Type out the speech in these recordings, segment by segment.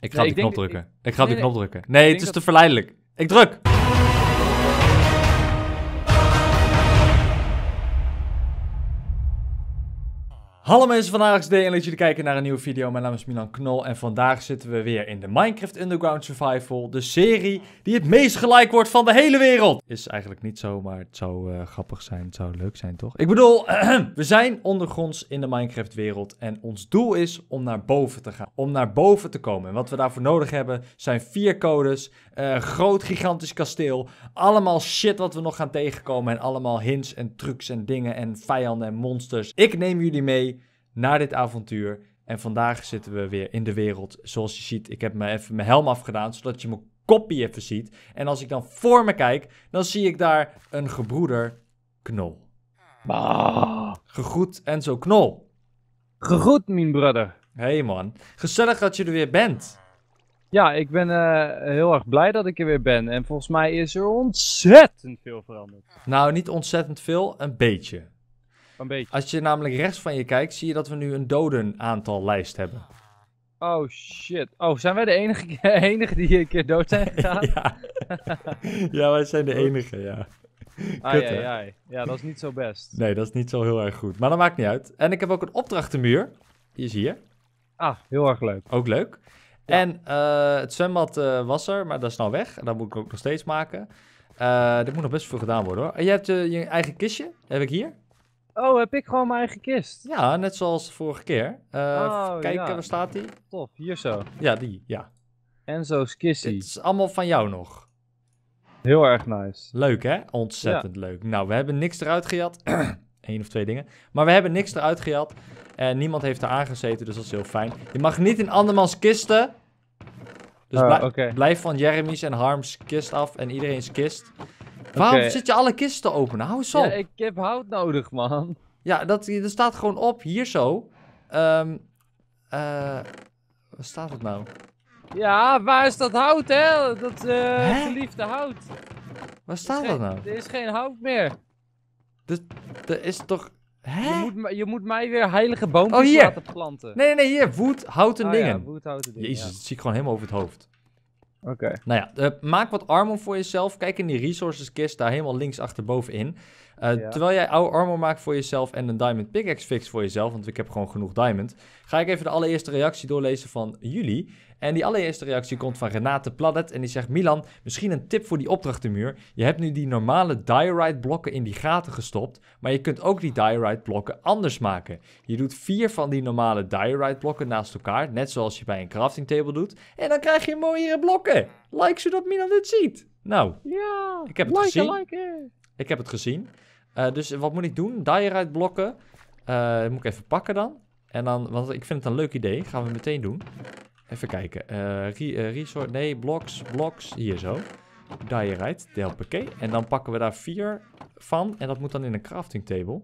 Ik ga nee, op die knop drukken. Ik, ga op die knop drukken. Nee, het is te verleidelijk. Ik druk! Hallo mensen, van is en leuk jullie kijken naar een nieuwe video. Mijn naam is Milan Knol en vandaag zitten we weer in de Minecraft Underground Survival. De serie die het meest gelijk wordt van de hele wereld. Is eigenlijk niet zo, maar het zou eh, grappig zijn. Het zou leuk zijn, toch? Ik bedoel, we zijn ondergronds in de Minecraft wereld. En ons doel is om naar boven te gaan. Om naar boven te komen. En wat we daarvoor nodig hebben zijn vier codes. Uh, groot gigantisch kasteel. Allemaal shit wat we nog gaan tegenkomen. En allemaal hints en trucs en dingen en vijanden en monsters. Ik neem jullie mee naar dit avontuur. En vandaag zitten we weer in de wereld. Zoals je ziet, ik heb me even mijn helm afgedaan, zodat je mijn kopje even ziet. En als ik dan voor me kijk, dan zie ik daar een gebroeder Knol. Bah. Gegroet Enzo Knol. Gegroet, mijn broeder. Hey man, gezellig dat je er weer bent. Ja, ik ben eh, heel erg blij dat ik er weer ben. En volgens mij is er ontzettend veel veranderd. Nou, niet ontzettend veel, een beetje. Een beetje. Als je namelijk rechts van je kijkt, zie je dat we nu een aantal lijst hebben. Oh shit. Oh, zijn wij de enige, enige die een keer dood zijn gegaan? ja. ja, wij zijn de enige, ja. Kut, ai, ai, Ja, dat is niet zo best. Nee, dat is niet zo heel erg goed. Maar dat maakt niet uit. En ik heb ook een opdrachtenmuur. Die is hier. Ah, heel erg leuk. Ook leuk. En eh, het zwembad eh, was er, maar dat is nou weg. En dat moet ik ook nog steeds maken. Uh, eh, dat moet nog best veel gedaan worden hoor. En je hebt je eigen kistje. heb ik hier. Oh, heb ik gewoon mijn eigen kist? Ja, net zoals vorige keer. Uh, kijken, waar staat die? Top, hier zo. Ja, die, ja. Enzo's kistje. Het is allemaal van jou nog. Heel erg nice. Leuk, hè? Ontzettend leuk. Nou, we hebben niks eruit gejat. Eén of twee dingen. Maar we hebben niks eruit gejat. En niemand heeft er aangezeten, dus dat is heel fijn. Je mag niet in andermans kisten. Dus oh, blijf van Jeremy's en Harms kist af en iedereen's kist. Waarom zit je alle kisten openen? Nou, hou eens op. Ja, ik heb hout nodig, man. Ja, dat, dat staat gewoon op, hier zo. Um, ehm, uh, eh, waar staat het nou? Ja, waar is dat hout, hè? Dat uh, geliefde hout. Waar staat dat nou? Er is geen hout meer. Dus, er is toch... Hè? Je moet, je moet mij weer heilige boompjes oh, hier. laten planten. Nee, nee, nee, hier. Wood, houten oh dingen. Ja, wood, houten dingen. Jezus, dat zie ik gewoon helemaal over het hoofd. Oké. Nou ja, eh, maak wat armor voor jezelf. Kijk in die resources kist daar helemaal links achterbovenin. Eh, terwijl jij oude armor maakt voor jezelf en een diamond pickaxe fix voor jezelf, want ik heb gewoon genoeg diamond, ga ik even de allereerste reactie doorlezen van jullie. En die allereerste reactie komt van Renate Pladet en die zegt, Milan, misschien een tip voor die opdrachtenmuur. Je hebt nu die normale diorite blokken in die gaten gestopt, maar je kunt ook die diorite blokken anders maken. Je doet vier van die normale diorite blokken naast elkaar, net zoals je bij een crafting table doet, en dan krijg je mooiere blokken. Like zodat Milan dit ziet. Nou, ja, ik heb het like gezien. Like ik heb het gezien. Eh, dus wat moet ik doen? Diorite blokken. Eh, moet ik even pakken dan. En dan, want ik vind het een leuk idee. Gaan we meteen doen. Even kijken. Eh, re resort, nee, blocks, blocks. Hier zo. Diorite, delpakee. En dan pakken we daar vier van. En dat moet dan in een crafting table.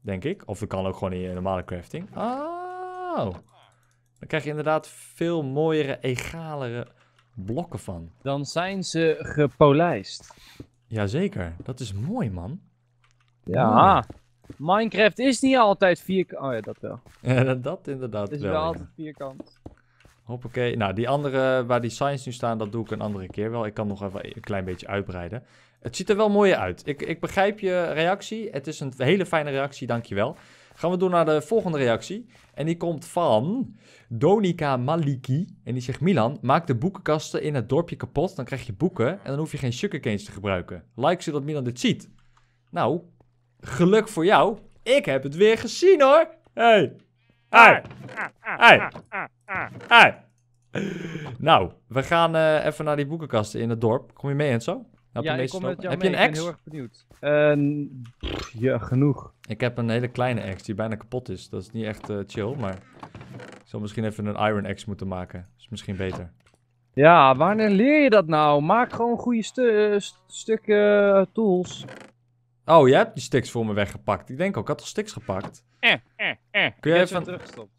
Denk ik. Of dat kan ook gewoon in een normale crafting. Oh. Dan krijg je inderdaad veel mooiere, egalere blokken van. Dan zijn ze gepolijst. Jazeker, dat is mooi man. Ja. Minecraft is niet altijd vierkant. Oh ja, dat wel. dat inderdaad Het is wel, altijd vierkant. Hoppakee. Nou, die andere waar die signs nu staan, dat doe ik een andere keer wel. Ik kan nog even een klein beetje uitbreiden. Het ziet er wel mooi uit. Ik, ik begrijp je reactie. Het is een hele fijne reactie, dankjewel. Gaan we door naar de volgende reactie. En die komt van Donika Maliki. En die zegt: Milan, maak de boekenkasten in het dorpje kapot. Dan krijg je boeken en dan hoef je geen sugarcanes te gebruiken. Like zodat Milan dit ziet. Nou, geluk voor jou, ik heb het weer gezien hoor. Hey. Hey. Hey. Hey. Nou, we gaan eh, even naar die boekenkasten in het dorp. Kom je mee en zo? Heb ja, je, ik kom heb je een ex? Ik ben heel erg benieuwd. Ehm, ja, genoeg. Ik heb een hele kleine ex die bijna kapot is. Dat is niet echt eh, chill, maar ik zal misschien even een iron ex moeten maken. Dat is misschien beter. Ja, wanneer leer je dat nou? Maak gewoon goede eh, stukken tools. Oh, jij hebt die sticks voor me weggepakt. Ik denk ook, ik had toch sticks gepakt? Eh, eh, eh. Kun jij even... teruggestopt.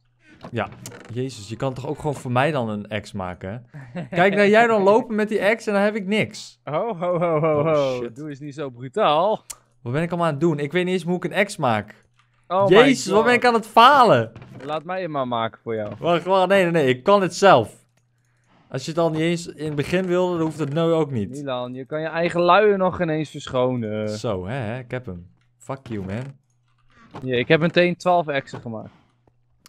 Ja, jezus, je kan toch ook gewoon voor mij dan een ex maken, Kijk, naar jij dan lopen met die ex en dan heb ik niks. Ho, ho, ho, ho, oh, ho. Oh, Doe eens niet zo brutaal. Wat ben ik allemaal aan het doen? Ik weet niet eens hoe ik een ex maak. Oh jezus, wat ben ik aan het falen? Laat mij hem maar maken voor jou. Wacht, wacht, nee, nee, nee. Ik kan het zelf. Als je het al niet eens in het begin wilde, dan hoeft het nu ook niet. Milan, je kan je eigen luier nog ineens verschonen. Zo, hè, ik heb hem. Fuck you, man. Ja, ik heb meteen 12 exen gemaakt.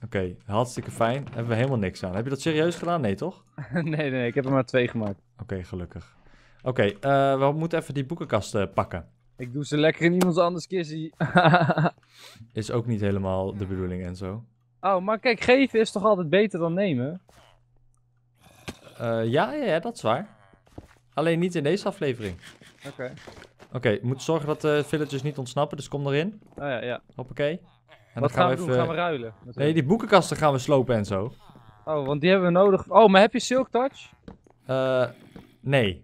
Oké, hartstikke fijn. Hebben we helemaal niks aan. Heb je dat serieus gedaan? Nee, toch? nee, nee, nee, ik heb er maar twee gemaakt. Oké, gelukkig. Oké, eh, we moeten even die boekenkast eh, pakken. Ik doe ze lekker in iemand anders kissie. is ook niet helemaal de bedoeling en zo. Oh, maar kijk, geven is toch altijd beter dan nemen? Eh, ja, ja, ja, dat is waar. Alleen niet in deze aflevering. Oké. Oké, moet zorgen dat de eh, villagers niet ontsnappen, dus kom erin. Oh ja, ja. Hoppakee. En Wat dan gaan we, even... Gaan we ruilen? Natuurlijk. Nee, die boekenkasten gaan we slopen en zo. Oh, want die hebben we nodig. Oh, maar heb je Silk Touch? Uh, nee.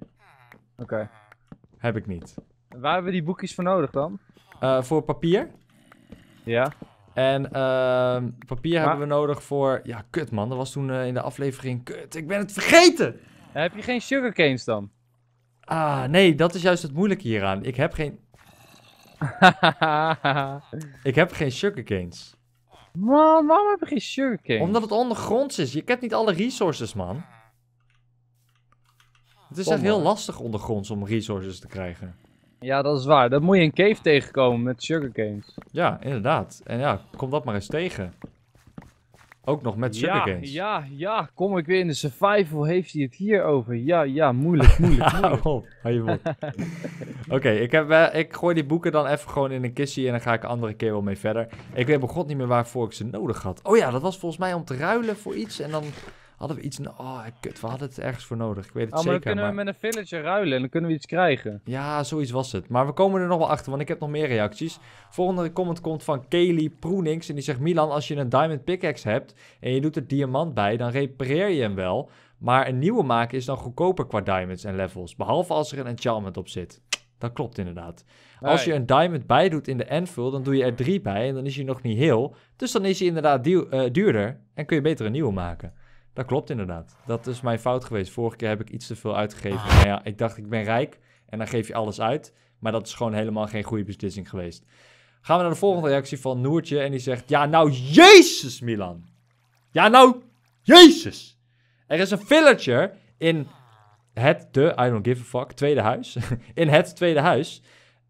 Oké. Heb ik niet. Waar hebben we die boekjes voor nodig dan? voor papier. Ja. En ehm, papier hebben we nodig voor... Ja, kut man, dat was toen eh, in de aflevering... Kut, ik ben het vergeten! Heb je geen sugarcanes dan? Ah, nee, dat is juist het moeilijke hieraan. Ik heb geen... ik heb geen sugarcanes. Man, waarom heb je geen sugarcanes? Omdat het ondergronds is. Je kent niet alle resources, man. Het is echt heel lastig ondergronds om resources te krijgen. Ja, dat is waar. Dat moet je een cave tegenkomen met canes. Ja, inderdaad. En ja, kom dat maar eens tegen. Ook nog met sugarcanes. Ja, ja, ja. Kom ik weer in de survival, heeft hij het hier over? Ja, ja, moeilijk, moeilijk, moeilijk. Hou op, hou je mond. Oké, ik, heb, eh, ik gooi die boeken dan even gewoon in een kistje en dan ga ik een andere keer wel mee verder. Ik weet God niet meer waarvoor ik ze nodig had. Oh ja, dat was volgens mij om te ruilen voor iets en dan... Hadden we iets... Oh, kut, we hadden het ergens voor nodig. Ik weet het oh, maar kunnen we met een villager ruilen en dan kunnen we iets krijgen. Ja, zoiets was het. Maar we komen er nog wel achter, want ik heb nog meer reacties. Volgende comment komt van Kaylee Proenings en die zegt... Milan, als je een diamond pickaxe hebt en je doet er diamant bij, dan repareer je hem wel. Maar een nieuwe maken is dan goedkoper qua diamonds en levels. Behalve als er een enchantment op zit. Dat klopt inderdaad. Als je een diamond bij doet in de anvil, dan doe je er drie bij en dan is hij nog niet heel. Dus dan is hij inderdaad eh, duurder en kun je beter een nieuwe maken. Dat klopt inderdaad. Dat is mijn fout geweest. Vorige keer heb ik iets te veel uitgegeven. Nou ja, ik dacht ik ben rijk en dan geef je alles uit. Maar dat is gewoon helemaal geen goede beslissing geweest. Gaan we naar de volgende reactie van Noertje. En die zegt, ja nou jezus Milan. Ja nou jezus. Er is een villager in het, de, I don't give a fuck, tweede huis. in het tweede huis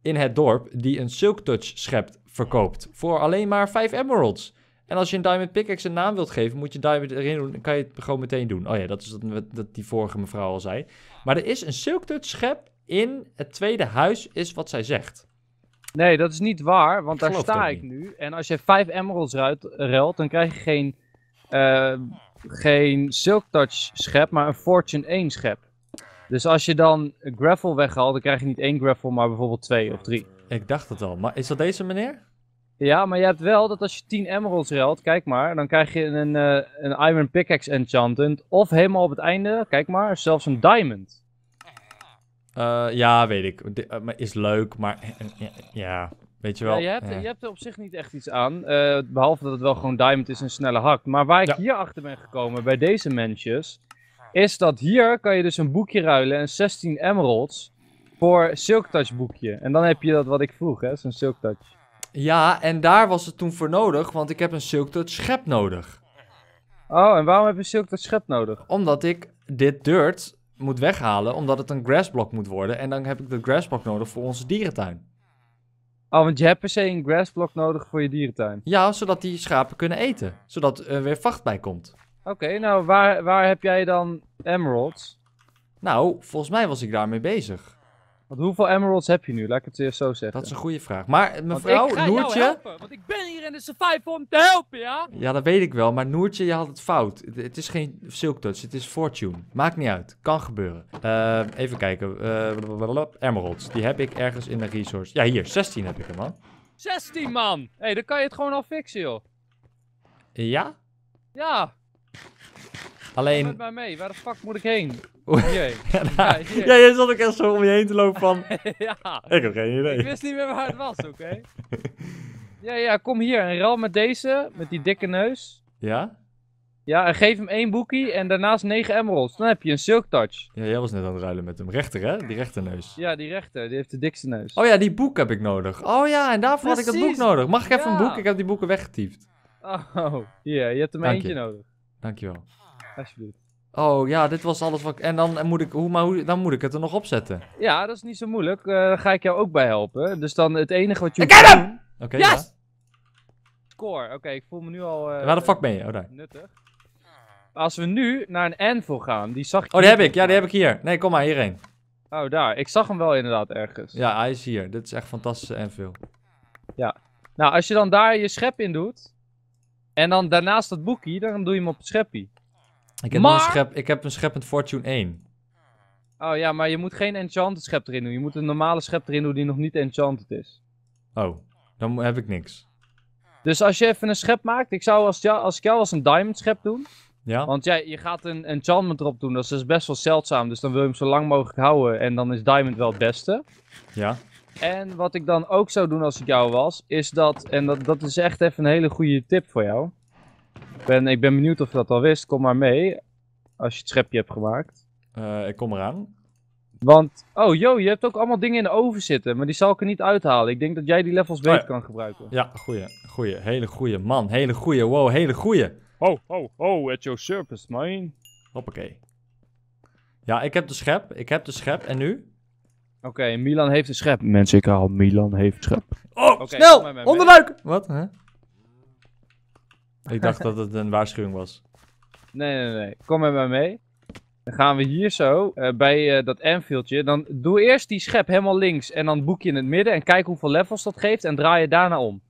in het dorp die een silk touch schept verkoopt. Voor alleen maar 5 emeralds. En als je een diamond pickaxe een naam wilt geven, moet je diamond erin doen. Dan kan je het gewoon meteen doen. Oh ja, dat is dat, die vorige mevrouw al zei. Maar er is een silk touch schep in het tweede huis, is wat zij zegt. Nee, dat is niet waar, want daar sta ik nu. En als je vijf emeralds ruilt, dan krijg je geen, eh, geen Silk Touch schep, maar een Fortune 1 schep. Dus als je dan gravel weghaalt, dan krijg je niet één gravel, maar bijvoorbeeld twee of drie. Ik dacht het al, maar is dat deze meneer? Ja, maar je hebt wel dat als je 10 emeralds ruilt, kijk maar, dan krijg je een, een eh, iron pickaxe enchanted. Of helemaal op het einde, kijk maar, zelfs een diamond. Uh, ja, weet ik. De, eh, is leuk, maar ja, weet je wel. Ja, je, hebt, je hebt er op zich niet echt iets aan, behalve dat het wel gewoon diamond is en snelle hak. Maar waar ik hier achter ben gekomen, bij deze mensjes, is dat hier kan je dus een boekje ruilen en 16 emeralds voor Silk Touch boekje. En dan heb je dat wat ik vroeg, hè, zo'n Silk Touch. Ja, en daar was het toen voor nodig, want ik heb een Silk schep nodig. Oh, en waarom heb je Silk schep nodig? Omdat ik dit dirt moet weghalen, omdat het een grassblok moet worden. En dan heb ik de grassblok nodig voor onze dierentuin. Oh, want je hebt per se een grassblok nodig voor je dierentuin? Ja, zodat die schapen kunnen eten. Zodat er weer vacht bij komt. Oké, nou waar, waar heb jij dan emeralds? Nou, volgens mij was ik daarmee bezig hoeveel emeralds heb je nu? Laat ik het eerst zo zeggen. Dat is een goede vraag. Maar eh, mevrouw, want ik Noertje... helpen, want ik ben hier in de survival om te helpen, ja? Ja, dat weet ik wel. Maar Noertje, je had het fout. Het, is geen Silk Touch, het is Fortune. Maakt niet uit. Kan gebeuren. Eh, even kijken. Uh, emeralds. Die heb ik ergens in de resource. Ja, hier. 16 heb ik er, man. 16, man! Hé, hey, dan kan je het gewoon al fixen, joh. Ja? Ja. Alleen... Met mij mee, waar de fuck moet ik heen? Jee. ja, ja, jij zat ook echt zo om je heen te lopen van... ja. Ik heb geen idee. Ik wist niet meer waar het was, oké? ja, ja, kom hier en ruil met deze, met die dikke neus. Ja? Ja, en geef hem één boekie en daarnaast negen emeralds. Dan heb je een silk touch. Ja, jij was net aan het ruilen met hem. Rechter, hè? Die rechterneus. Ja, die rechter. Die heeft de dikste neus. Oh ja, die boek heb ik nodig. Oh ja, en daarvoor had ik dat boek nodig. Mag ik even een boek? Ik heb die boeken weggetypt. Oh, ja, je hebt er maar Dank eentje je. nodig. Dankjewel. Alsjeblieft. Oh ja, dit was alles wat ik... En dan moet ik, hoe, maar hoe, dan moet ik het er nog opzetten. Ja, dat is niet zo moeilijk. Eh, daar ga ik jou ook bij helpen. Dus dan het enige wat je... Ik heb hem! Oké, ja. Score. Oké, ik voel me nu al... Eh, Waar de fuck ben je? Oh, daar. Nuttig. Als we nu naar een anvil gaan, die zag ik... Oh, die heb ik. Ja, die heb ik hier. Nee, kom maar, hierheen. Oh, daar. Ik zag hem wel inderdaad ergens. Ja, hij is hier. Dit is echt fantastische anvil. Ja. Nou, als je dan daar je schep in doet... En dan daarnaast dat boekje, dan doe je hem op het scheppie. Ik heb, een, schep, ik heb een scheppend Fortune 1. Oh ja, maar je moet geen enchanted schep erin doen. Je moet een normale schep erin doen die nog niet enchanted is. Oh, dan heb ik niks. Dus als je even een schep maakt, ik zou als, als ik jou als een diamond schep doen. Ja. Want jij, je gaat een enchantment erop doen, dat is dus best wel zeldzaam. Dus dan wil je hem zo lang mogelijk houden en dan is diamond wel het beste. Ja. En wat ik dan ook zou doen als ik jou was, is dat, en dat, dat is echt even een hele goede tip voor jou. Ik ben, ik ben benieuwd of je dat al wist. Kom maar mee. Als je het schepje hebt gemaakt. Eh, ik kom eraan. Want, oh joh, je hebt ook allemaal dingen in de oven zitten. Maar die zal ik er niet uithalen. Ik denk dat jij die levels beter oh kan gebruiken. Ja, goeie. Goeie. Hele goeie. Man, hele goeie. Wow, hele goeie. Oh, oh, oh. At your service, man. Hoppakee. Ja, ik heb de schep. Ik heb de schep. En nu? Oké, Milan heeft de schep. Mensen, ik haal Milan heeft schep. Oh, snel! Onderluik! Wat? Huh? Ik dacht dat het een waarschuwing was. Nee, nee, nee. Kom met mij mee. Dan gaan we hier zo, eh, bij uh, dat Anfieldje. Dan doe eerst die schep helemaal links en dan boek je in het midden. En kijk hoeveel levels dat geeft en draai je daarna om.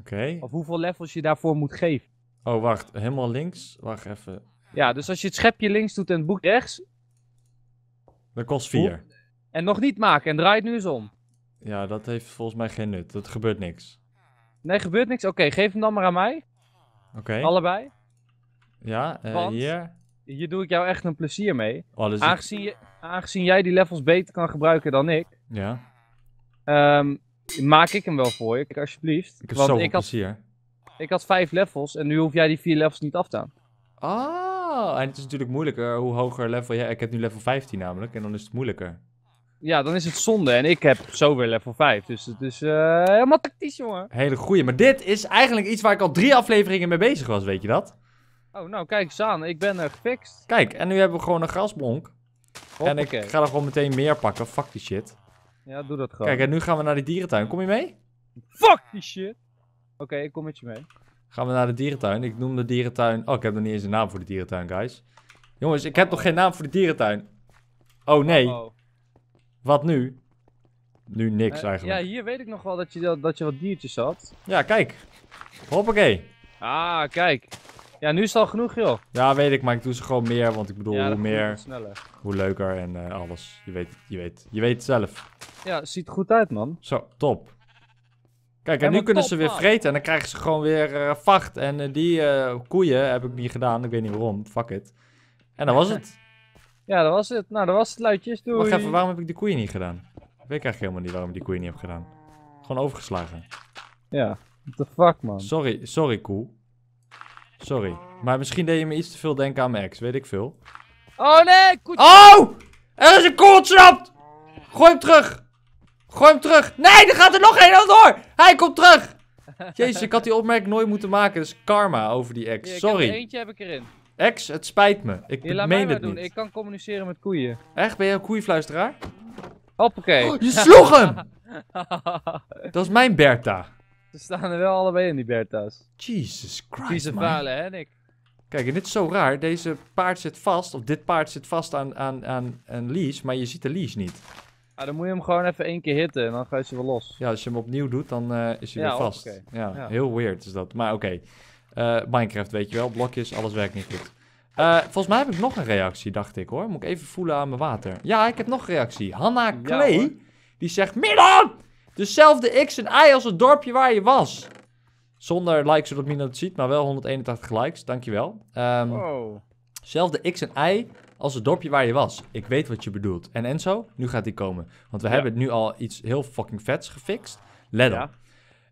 Oké. Of hoeveel levels je daarvoor moet geven. Oh, wacht. Helemaal links? Wacht even. Ja, dus als je het schepje links doet en het boek rechts... Dat kost 4. En nog niet maken en draai het nu eens om. Ja, dat heeft volgens mij geen nut. Dat gebeurt niks. Nee, gebeurt niks? Oké, geef hem dan maar aan mij. Allebei. Ja, uh, hier. Hier doe ik jou echt een plezier mee. Oh, dus aangezien, je, aangezien, jij die levels beter kan gebruiken dan ik. Ja. Ehm, maak ik hem wel voor je, alsjeblieft. Ik heb Want plezier. Ik had vijf levels en nu hoef jij die vier levels niet af te doen. Ah, en het is natuurlijk moeilijker hoe hoger level. jij. ik heb nu level 15 namelijk en dan is het moeilijker ja, dan is het zonde. En ik heb zo weer level 5. Dus het is eh, helemaal tactisch, jongen. Hele goeie. Maar dit is eigenlijk iets waar ik al drie afleveringen mee bezig was, weet je dat? Oh, nou, kijk Saan, Ik ben uh, gefixt. Kijk, en nu hebben we gewoon een grasblonk. En ik ga er gewoon meteen meer pakken. Fuck die shit. Ja, doe dat gewoon. Kijk, en nu gaan we naar de dierentuin. Kom je mee? Fuck die shit! Oké, ik kom met je mee. Gaan we naar de dierentuin. Ik noem de dierentuin... Oh, ik heb nog niet eens een naam voor de dierentuin, guys. Jongens, ik heb nog geen naam voor de dierentuin. Oh, nee. Wat nu? Nu niks eh, eigenlijk. Ja, hier weet ik nog wel dat je, dat je wat diertjes had. Ja, kijk. Hoppakee. Ah, kijk. Ja, nu is het al genoeg, joh. Ja, weet ik, maar ik doe ze gewoon meer, want ik bedoel, hoe meer, hoe leuker en eh, alles. Je weet, je, weet, je weet zelf. Ja, ziet er goed uit, man. Zo, top. Kijk, en nu kunnen ze weer vreten en dan krijgen ze gewoon weer eh, vacht. En die koeien heb ik niet gedaan, ik weet niet waarom, fuck it. En dat was het. Ja, dat was het. Nou, dat was het luidjes. Doei. Wacht even, waarom heb ik die koeien niet gedaan? Ik weet eigenlijk helemaal niet waarom ik die koeien niet heb gedaan. Gewoon overgeslagen. Ja, what the fuck, man. Sorry, sorry, koe. Sorry. Maar misschien deed je me iets te veel denken aan mijn ex, weet ik veel. Oh nee, koe. Oh! Er is een koe ontsnapt! Gooi hem terug! Gooi hem terug! Nee, er gaat er nog één door! Hij komt terug! Jezus, ik had die opmerking nooit moeten maken. Dat is karma over die ex. Sorry. eentje heb ik erin. Ex, het spijt me. Ik bedoel, laat meen mij het niet. Ik kan communiceren met koeien. Echt? Ben je een koeienfluisteraar? Hoppakee. Oh, je sloeg hem! dat is mijn Bertha. Ze staan er wel allebei in, die Bertha's. Jesus Christ, Vieze man. Valen, hè, Nick? Kijk, en dit is zo raar. Deze paard zit vast, of dit paard zit vast aan, aan, aan een leash, maar je ziet de leash niet. Ah, dan moet je hem gewoon even één keer hitten en dan gaat ze wel los. Ja, als je hem opnieuw doet, dan eh, is hij weer vast. Ja, ja, heel weird is dat. Maar oké. Eh, Minecraft, weet je wel. Blokjes, alles werkt niet goed. Eh, volgens mij heb ik nog een reactie, dacht ik hoor. Moet ik even voelen aan mijn water. Ja, ik heb nog een reactie. Hanna Klee, die zegt... Milan! Dezelfde X en Y als het dorpje waar je was. Zonder likes zodat Milan het ziet, maar wel 181 likes. Dankjewel. Um, wow. Zelfde X en Y als het dorpje waar je was. Ik weet wat je bedoelt. En Enzo, nu gaat die komen. Want we hebben nu al iets heel fucking vets gefixt. Let op.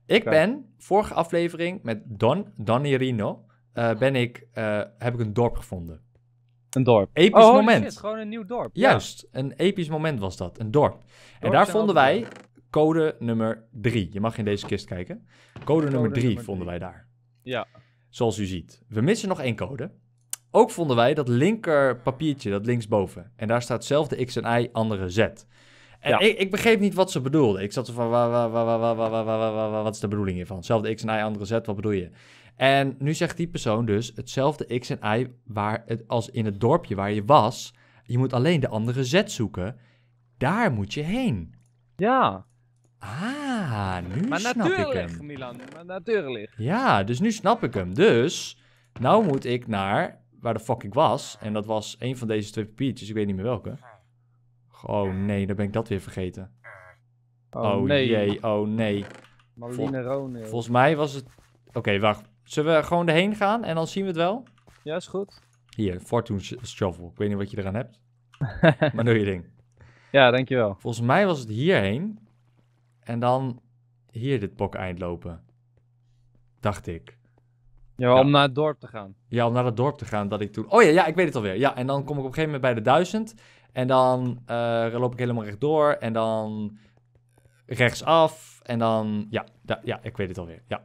Ik ben, vorige aflevering met Don, Donny Rino, eh, ah. ben ik, eh, heb ik een dorp gevonden. Een dorp. Episch oh, moment. gewoon een nieuw dorp. Juist, een episch moment was dat, een dorp. en daar vonden wij code nummer 3. Je mag in deze kist kijken. Code, code nummer 3 vonden wij daar. Ja. Zoals u ziet. We missen nog één code. Ook vonden wij dat linker papiertje, dat linksboven. En daar staat zelf X en Y, andere Z. En ik, ik, begreep niet wat ze bedoelde. Ik zat zo van, wat is de bedoeling hiervan? Hetzelfde x en y, andere z, wat bedoel je? En nu zegt die persoon dus hetzelfde x en y waar het, als in het dorpje waar je was. Je moet alleen de andere z zoeken. Daar moet je heen. Ja. Ah, nu maar snap ik hem. Milan, maar natuurlijk. Ja, dus nu snap ik hem. Dus, nou moet ik naar waar de fuck ik was. En dat was een van deze twee papiertjes, ik weet niet meer welke. Oh nee, dan ben ik dat weer vergeten. Oh, nee. oh nee. Oh, volgens mij was het... Oké, wacht. Zullen we gewoon erheen gaan en dan zien we het wel? Ja, is goed. Hier, Fortune Shovel. Ik weet niet wat je eraan hebt. maar doe je ding. Ja, dankjewel. Volgens mij was het hierheen. En dan hier dit bok eindlopen. Dacht ik. Ja, om naar het dorp te gaan. Ja, om naar het dorp te gaan. Dat ik toen... Oh ja, ja, ik weet het alweer. Ja, en dan kom ik op een gegeven moment bij de duizend. En dan eh, loop ik helemaal rechtdoor. En dan rechtsaf. En dan... Ja, ja ik weet het alweer. Ja.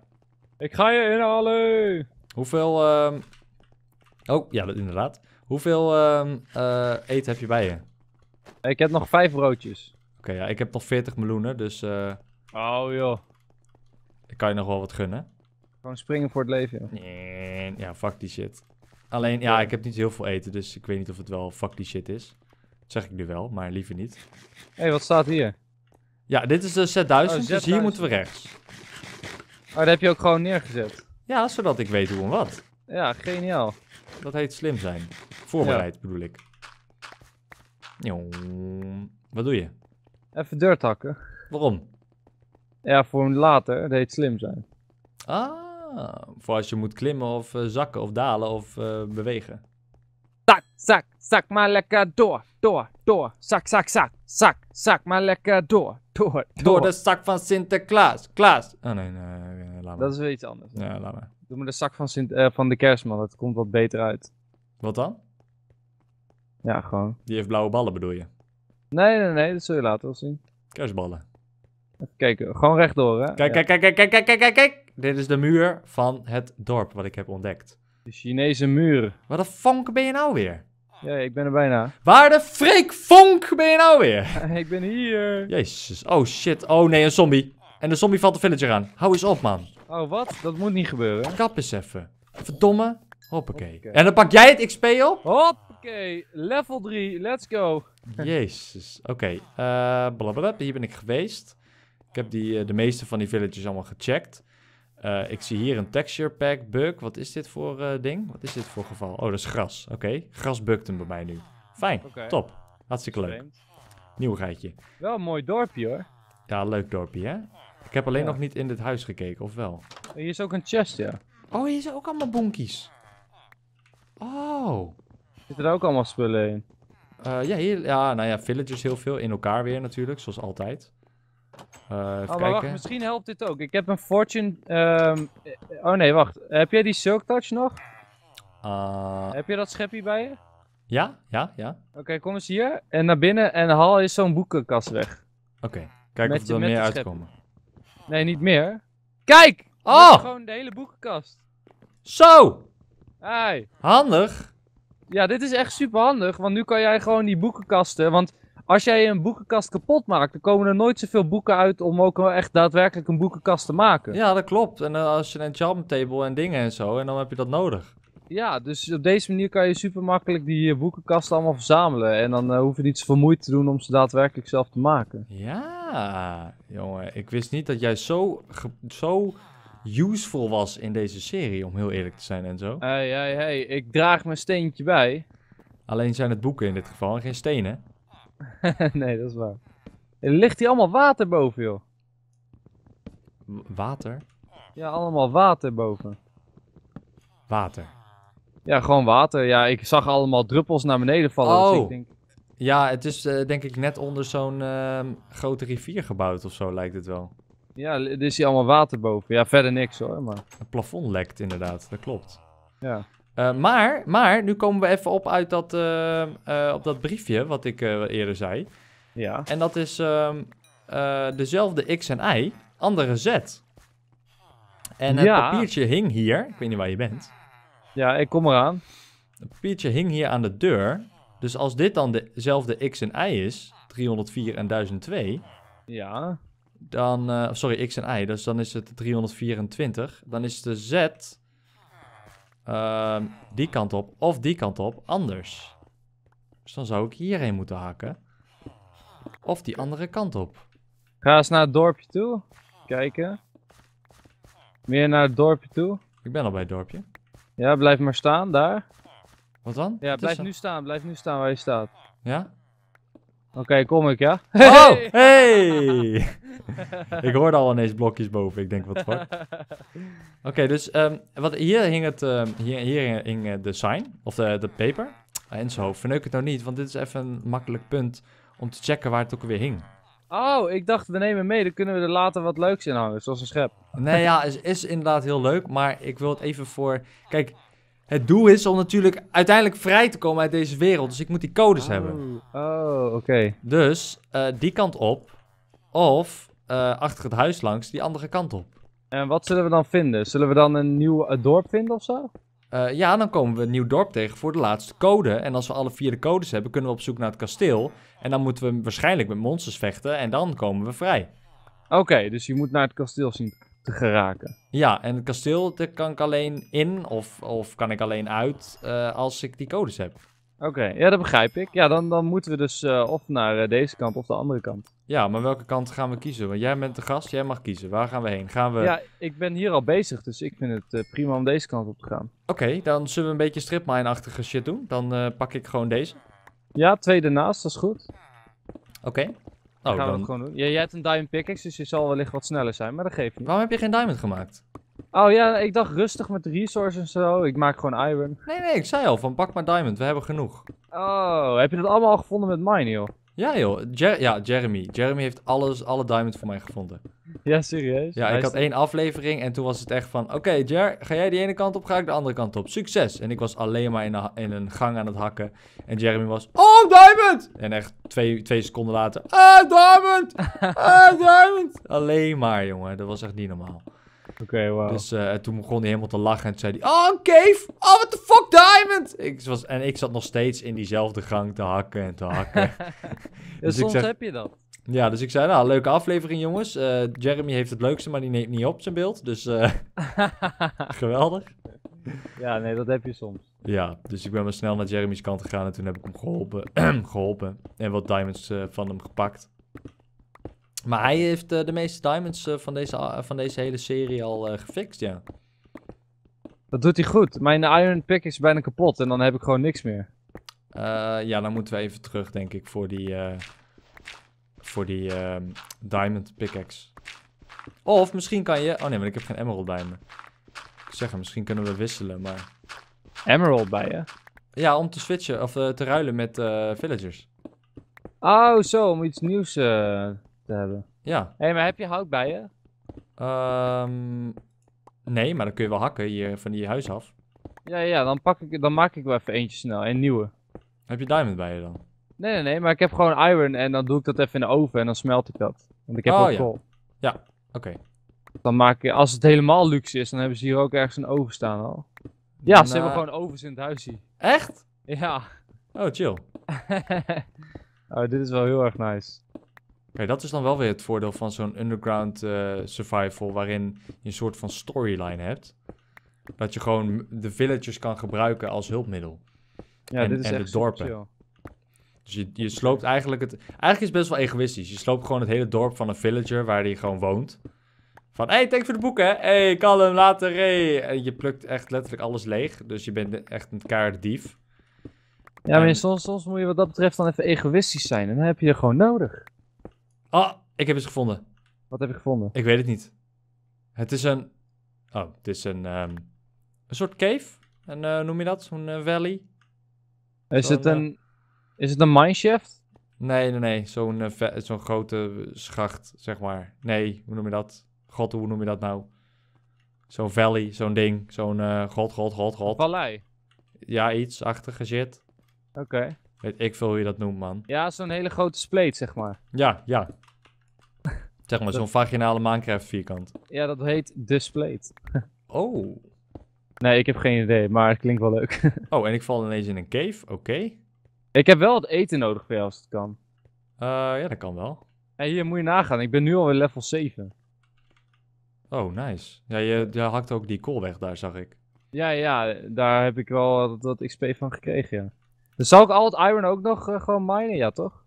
Ik ga je inhalen! Hoeveel... Ehm, oh, ja, inderdaad. Hoeveel ehm, eh, eten heb je bij je? Ik heb nog vijf broodjes. Oké, ja, ik heb nog 40 meloenen, dus... Uh... Oh, joh. Ik kan je nog wel wat gunnen. Gewoon springen voor het leven, Nee, ja, fuck die shit. Alleen, ja, ik heb niet heel veel eten, dus ik weet niet of het wel fuck die shit is zeg ik nu wel, maar liever niet. Hé, hey, wat staat hier? Ja, dit is de Z1000, dus hier moeten we rechts. Oh, dat heb je ook gewoon neergezet? Ja, zodat ik weet hoe en wat. Ja, geniaal. Dat heet slim zijn. Voorbereid bedoel ik. Jong. Wat doe je? Even deur hakken. Waarom? Ja, voor later. Dat heet slim zijn. Ah, voor als je moet klimmen of eh, zakken of dalen of eh, bewegen. Zak, zak, zak maar lekker door, door, door. Zak, zak, zak, zak, zak maar lekker door, door, door. de zak van Sinterklaas, Klaas. Oh nee, nee, nee, laat maar. Dat is weer iets anders. Ja, laat maar. Doe maar de zak van, Sint, eh, van de kerstman, dat komt wat beter uit. Wat dan? Ja, gewoon. Die heeft blauwe ballen bedoel je? Nee, nee, nee, dat zul je later wel zien. Kerstballen. Kijk, kijken, gewoon rechtdoor hè. Kijk, kijk, kijk, kijk, kijk, kijk, kijk, kijk. Dit is de muur van het dorp wat ik heb ontdekt. De Chinese muur. Waar de fonk ben je nou weer? Ja, ik ben er bijna. Waar de freak fonk ben je nou weer? ik ben hier. Jezus. Oh shit. Oh nee, een zombie. En de zombie valt de villager aan. Hou eens op, man. Oh, wat? Dat moet niet gebeuren. Kap eens even. Verdomme. Hoppakee. Hoppakee. En dan pak jij het XP op? Hoppakee. Level 3. Let's go. Jezus. Oké. Eh, blablabla. Hier ben ik geweest. Ik heb die, eh, de meeste van die villages allemaal gecheckt. Eh, ik zie hier een texture pack bug. Wat is dit voor eh, ding? Wat is dit voor geval? Oh, dat is gras. Oké, gras bukt hem bij mij nu. Fijn, okay. top. Hartstikke leuk. Nieuwigheidje. Wel een mooi dorpje hoor. Ja, leuk dorpje hè? Ik heb alleen nog niet in dit huis gekeken, of wel? Hier is ook een chest, ja. Oh, hier zijn ook allemaal bonkies. Oh. Zitten er ook allemaal spullen in? Eh, ja, hier, ja, nou ja, villagers heel veel in elkaar weer natuurlijk, zoals altijd. Uh, even oh, maar wacht, misschien helpt dit ook. Ik heb een fortune... Ehm, eh, oh nee, wacht. Heb jij die Silk Touch nog? Uh, heb je dat scheppie bij je? Ja, ja, ja. Oké, kom eens hier en naar binnen en haal eens zo'n boekenkast weg. Oké, kijk met of er meer uitkomen. Nee, niet meer. Kijk! Oh! Gewoon de hele boekenkast. Zo! Hey. Handig. Ja, dit is echt super handig, want nu kan jij gewoon die boekenkasten, want als jij een boekenkast kapot maakt, dan komen er nooit zoveel boeken uit om ook echt daadwerkelijk een boekenkast te maken. Ja, dat klopt. En eh, als je een charm table en dingen en zo, en dan heb je dat nodig. Ja, dus op deze manier kan je super makkelijk die eh, boekenkasten allemaal verzamelen. En dan eh, hoef je niet zoveel moeite te doen om ze daadwerkelijk zelf te maken. Ja, jongen. Ik wist niet dat jij zo, zo useful was in deze serie, om heel eerlijk te zijn en zo. Hé, hey, hey, hey, ik draag mijn steentje bij. Alleen zijn het boeken in dit geval en geen stenen. nee, dat is waar. Er ligt hier allemaal water boven, joh. Water? Ja, allemaal water boven. Water? Ja, gewoon water. Ja, ik zag allemaal druppels naar beneden vallen. Dus oh. Dus ik denk... Ja, het is eh, denk ik net onder zo'n ehm, grote rivier gebouwd of zo, lijkt het wel. Ja, er is hier allemaal water boven. Ja, verder niks hoor, maar... Het plafond lekt inderdaad, dat klopt. Ja. Eh, maar, maar, nu komen we even op uit dat, eh, eh, op dat briefje wat ik eerder zei. Ja. En dat is ehm, dezelfde X en Y, andere Z. En het papiertje hing hier. Ik weet niet waar je bent. Ja, ik kom eraan. Het papiertje hing hier aan de deur. Dus als dit dan dezelfde X en Y is, 304 en 1002. Ja. Dan, sorry, X en Y, dus dan is het 324. Dan is de Z Ehm, die kant op of die kant op anders. Dus dan zou ik hierheen moeten hakken. Of die andere kant op. Ga eens naar het dorpje toe. Kijken. Meer naar het dorpje toe. Ik ben al bij het dorpje. Ja, blijf maar staan, daar. Wat dan? Ja, blijf nu staan, blijf nu staan waar je staat. Ja? Oké, kom ik, ja? Oh, hey! ik hoorde al ineens blokjes boven. Ik denk, wat fuck. Oké, dus ehm, wat, hier hing, het, ehm, hier, hier eh, de sign, of de, paper. En ah, zo, verneuk het nou niet, want dit is even een makkelijk punt om te checken waar het ook weer hing. Oh, ik dacht, we nemen mee, dan kunnen we er later wat leuks in hangen, zoals een schep. Nee, ja, is, is inderdaad heel leuk, maar ik wil het even voor... Kijk, het doel is om natuurlijk uiteindelijk vrij te komen uit deze wereld, dus ik moet die codes oh, hebben. Oh, oké. Dus, eh, die kant op, of eh, achter het huis langs, die andere kant op. En wat zullen we dan vinden? Zullen we dan een nieuw eh, dorp vinden of zo? Eh, ja, dan komen we een nieuw dorp tegen voor de laatste code. En als we alle vier de codes hebben, kunnen we op zoek naar het kasteel. En dan moeten we waarschijnlijk met monsters vechten en dan komen we vrij. Oké, dus je moet naar het kasteel zien te geraken. Ja, en het kasteel kan ik alleen in of, of kan ik alleen uit als ik die codes heb. Oké, ja, dat begrijp ik. Ja, dan, dan moeten we dus eh, of naar eh, deze kant of de andere kant. Ja, maar welke kant gaan we kiezen? Want jij bent de gast, jij mag kiezen. Waar gaan we heen? Gaan we... Ja, ik ben hier al bezig, dus ik vind het eh, prima om deze kant op te gaan. Oké, dan zullen we een beetje stripmine-achtige shit doen. Dan pak ik gewoon deze. Ja, twee ernaast, dat is goed. Oké. Oh, gaan dan... we gewoon doen. Ja, jij hebt een diamond pickaxe, dus je zal wellicht wat sneller zijn, maar dat geeft niet. Waarom heb je geen diamond gemaakt? Oh ja, ik dacht rustig met resources en zo. Ik maak gewoon iron. Nee, nee, ik zei al van pak maar diamond, we hebben genoeg. Oh, heb je dat allemaal al gevonden met mine, joh? Ja, joh. ja, Jeremy. Jeremy heeft alles, alle diamond voor mij gevonden. Ja, serieus? Ja, ik had één aflevering en toen was het echt van... Oké, Jer, ga jij die ene kant op, ga ik de andere kant op. Succes! En ik was alleen maar in, een, gang aan het hakken. En Jeremy was... Oh, diamond! En echt twee, twee seconden later... Ah, diamond! Ah, diamond! alleen maar, jongen. Dat was echt niet normaal. Oké, wow. Dus eh, toen begon hij helemaal te lachen en toen zei hij... Oh, een cave! Oh, what the fuck, diamond! Ik was, en ik zat nog steeds in diezelfde gang te hakken en te hakken. dus soms heb je dat. Ja, dus ik zei, nou, leuke aflevering jongens. Eh, Jeremy heeft het leukste, maar die neemt niet op zijn beeld. Dus eh, geweldig. Ja, nee, dat heb je soms. Ja, dus ik ben maar snel naar Jeremy's kant gegaan en toen heb ik hem geholpen. geholpen en wat diamonds van hem gepakt. Maar hij heeft eh, de meeste diamonds eh, van, deze, eh, van deze hele serie al gefixt, ja. Dat doet hij goed. Mijn iron pick is bijna kapot en dan heb ik gewoon niks meer. ja, dan moeten we even terug, denk ik, voor die, voor die ehm, diamond pickaxe. Of misschien kan je... Oh nee, maar ik heb geen emerald bij me. Ik zeg, misschien kunnen we wisselen, maar... Emerald bij je? Ja, om te switchen of te ruilen met villagers. Oh, zo, om iets nieuws... Ja. Hé, hey, maar heb je hout bij je? Um, nee, maar dan kun je wel hakken hier van je huis af. Ja, ja, dan, pak ik, dan maak ik wel even eentje snel. Een nieuwe. Heb je diamond bij je dan? Nee, nee, nee, maar ik heb gewoon iron en dan doe ik dat even in de oven en dan smelt ik dat. Want ik heb oh, ook ja. Ja, oké. Dan maak je als het helemaal luxe is, dan hebben ze hier ook ergens een oven staan al. Ja, ze nou. hebben gewoon ovens in het huis hier. Echt? Ja. Oh, chill. oh, dit is wel heel erg nice. Oké, dat is dan wel weer het voordeel van zo'n underground eh, survival, waarin je een soort van storyline hebt. Dat je gewoon de villagers kan gebruiken als hulpmiddel. Ja, en, dit is echt de dorpen. Dus je, je sloopt eigenlijk het. Eigenlijk is het best wel egoïstisch. Je sloopt gewoon het hele dorp van een villager waar hij gewoon woont. Van, hey, thanks voor de boeken. Hey, kalm, later, hey. En je plukt echt letterlijk alles leeg. Dus je bent echt een kaart dief. Ja, maar en... soms, soms moet je wat dat betreft dan even egoïstisch zijn. En dan heb je er gewoon nodig. Ah, ik heb iets gevonden. Wat heb ik gevonden? Ik weet het niet. Het is een... Oh, het is een... Ehm, een soort cave. En uh, eh, noem je dat? Zo'n eh, valley. Is het een... Eh, is het een mineshaft? Nee, nee, nee. Zo'n zo'n grote schacht, zeg maar. Nee, hoe noem je dat? God, hoe noem je dat nou? Zo'n valley, zo'n ding. Zo'n uh, god, god, god, god. Vallei? Ja, iets. achter shit. Oké. Weet ik veel hoe je dat noemt, man. Ja, zo'n hele grote spleet, zeg maar. Ja, ja. Zeg maar, zo'n vaginale Minecraft vierkant. Ja, dat heet de spleet. oh. Nee, ik heb geen idee, maar het klinkt wel leuk. oh, en ik val ineens in een cave, oké. Ik heb wel wat eten nodig voor jou, als het kan. Eh, ja, dat kan wel. en hier moet je nagaan, ik ben nu alweer level 7. Oh, nice. Ja, je, je hakt ook die kool weg daar, zag ik. Ja, ja, daar heb ik wel wat, wat XP van gekregen, ja. Dus zou ik al het iron ook nog eh, gewoon minen? Ja, toch?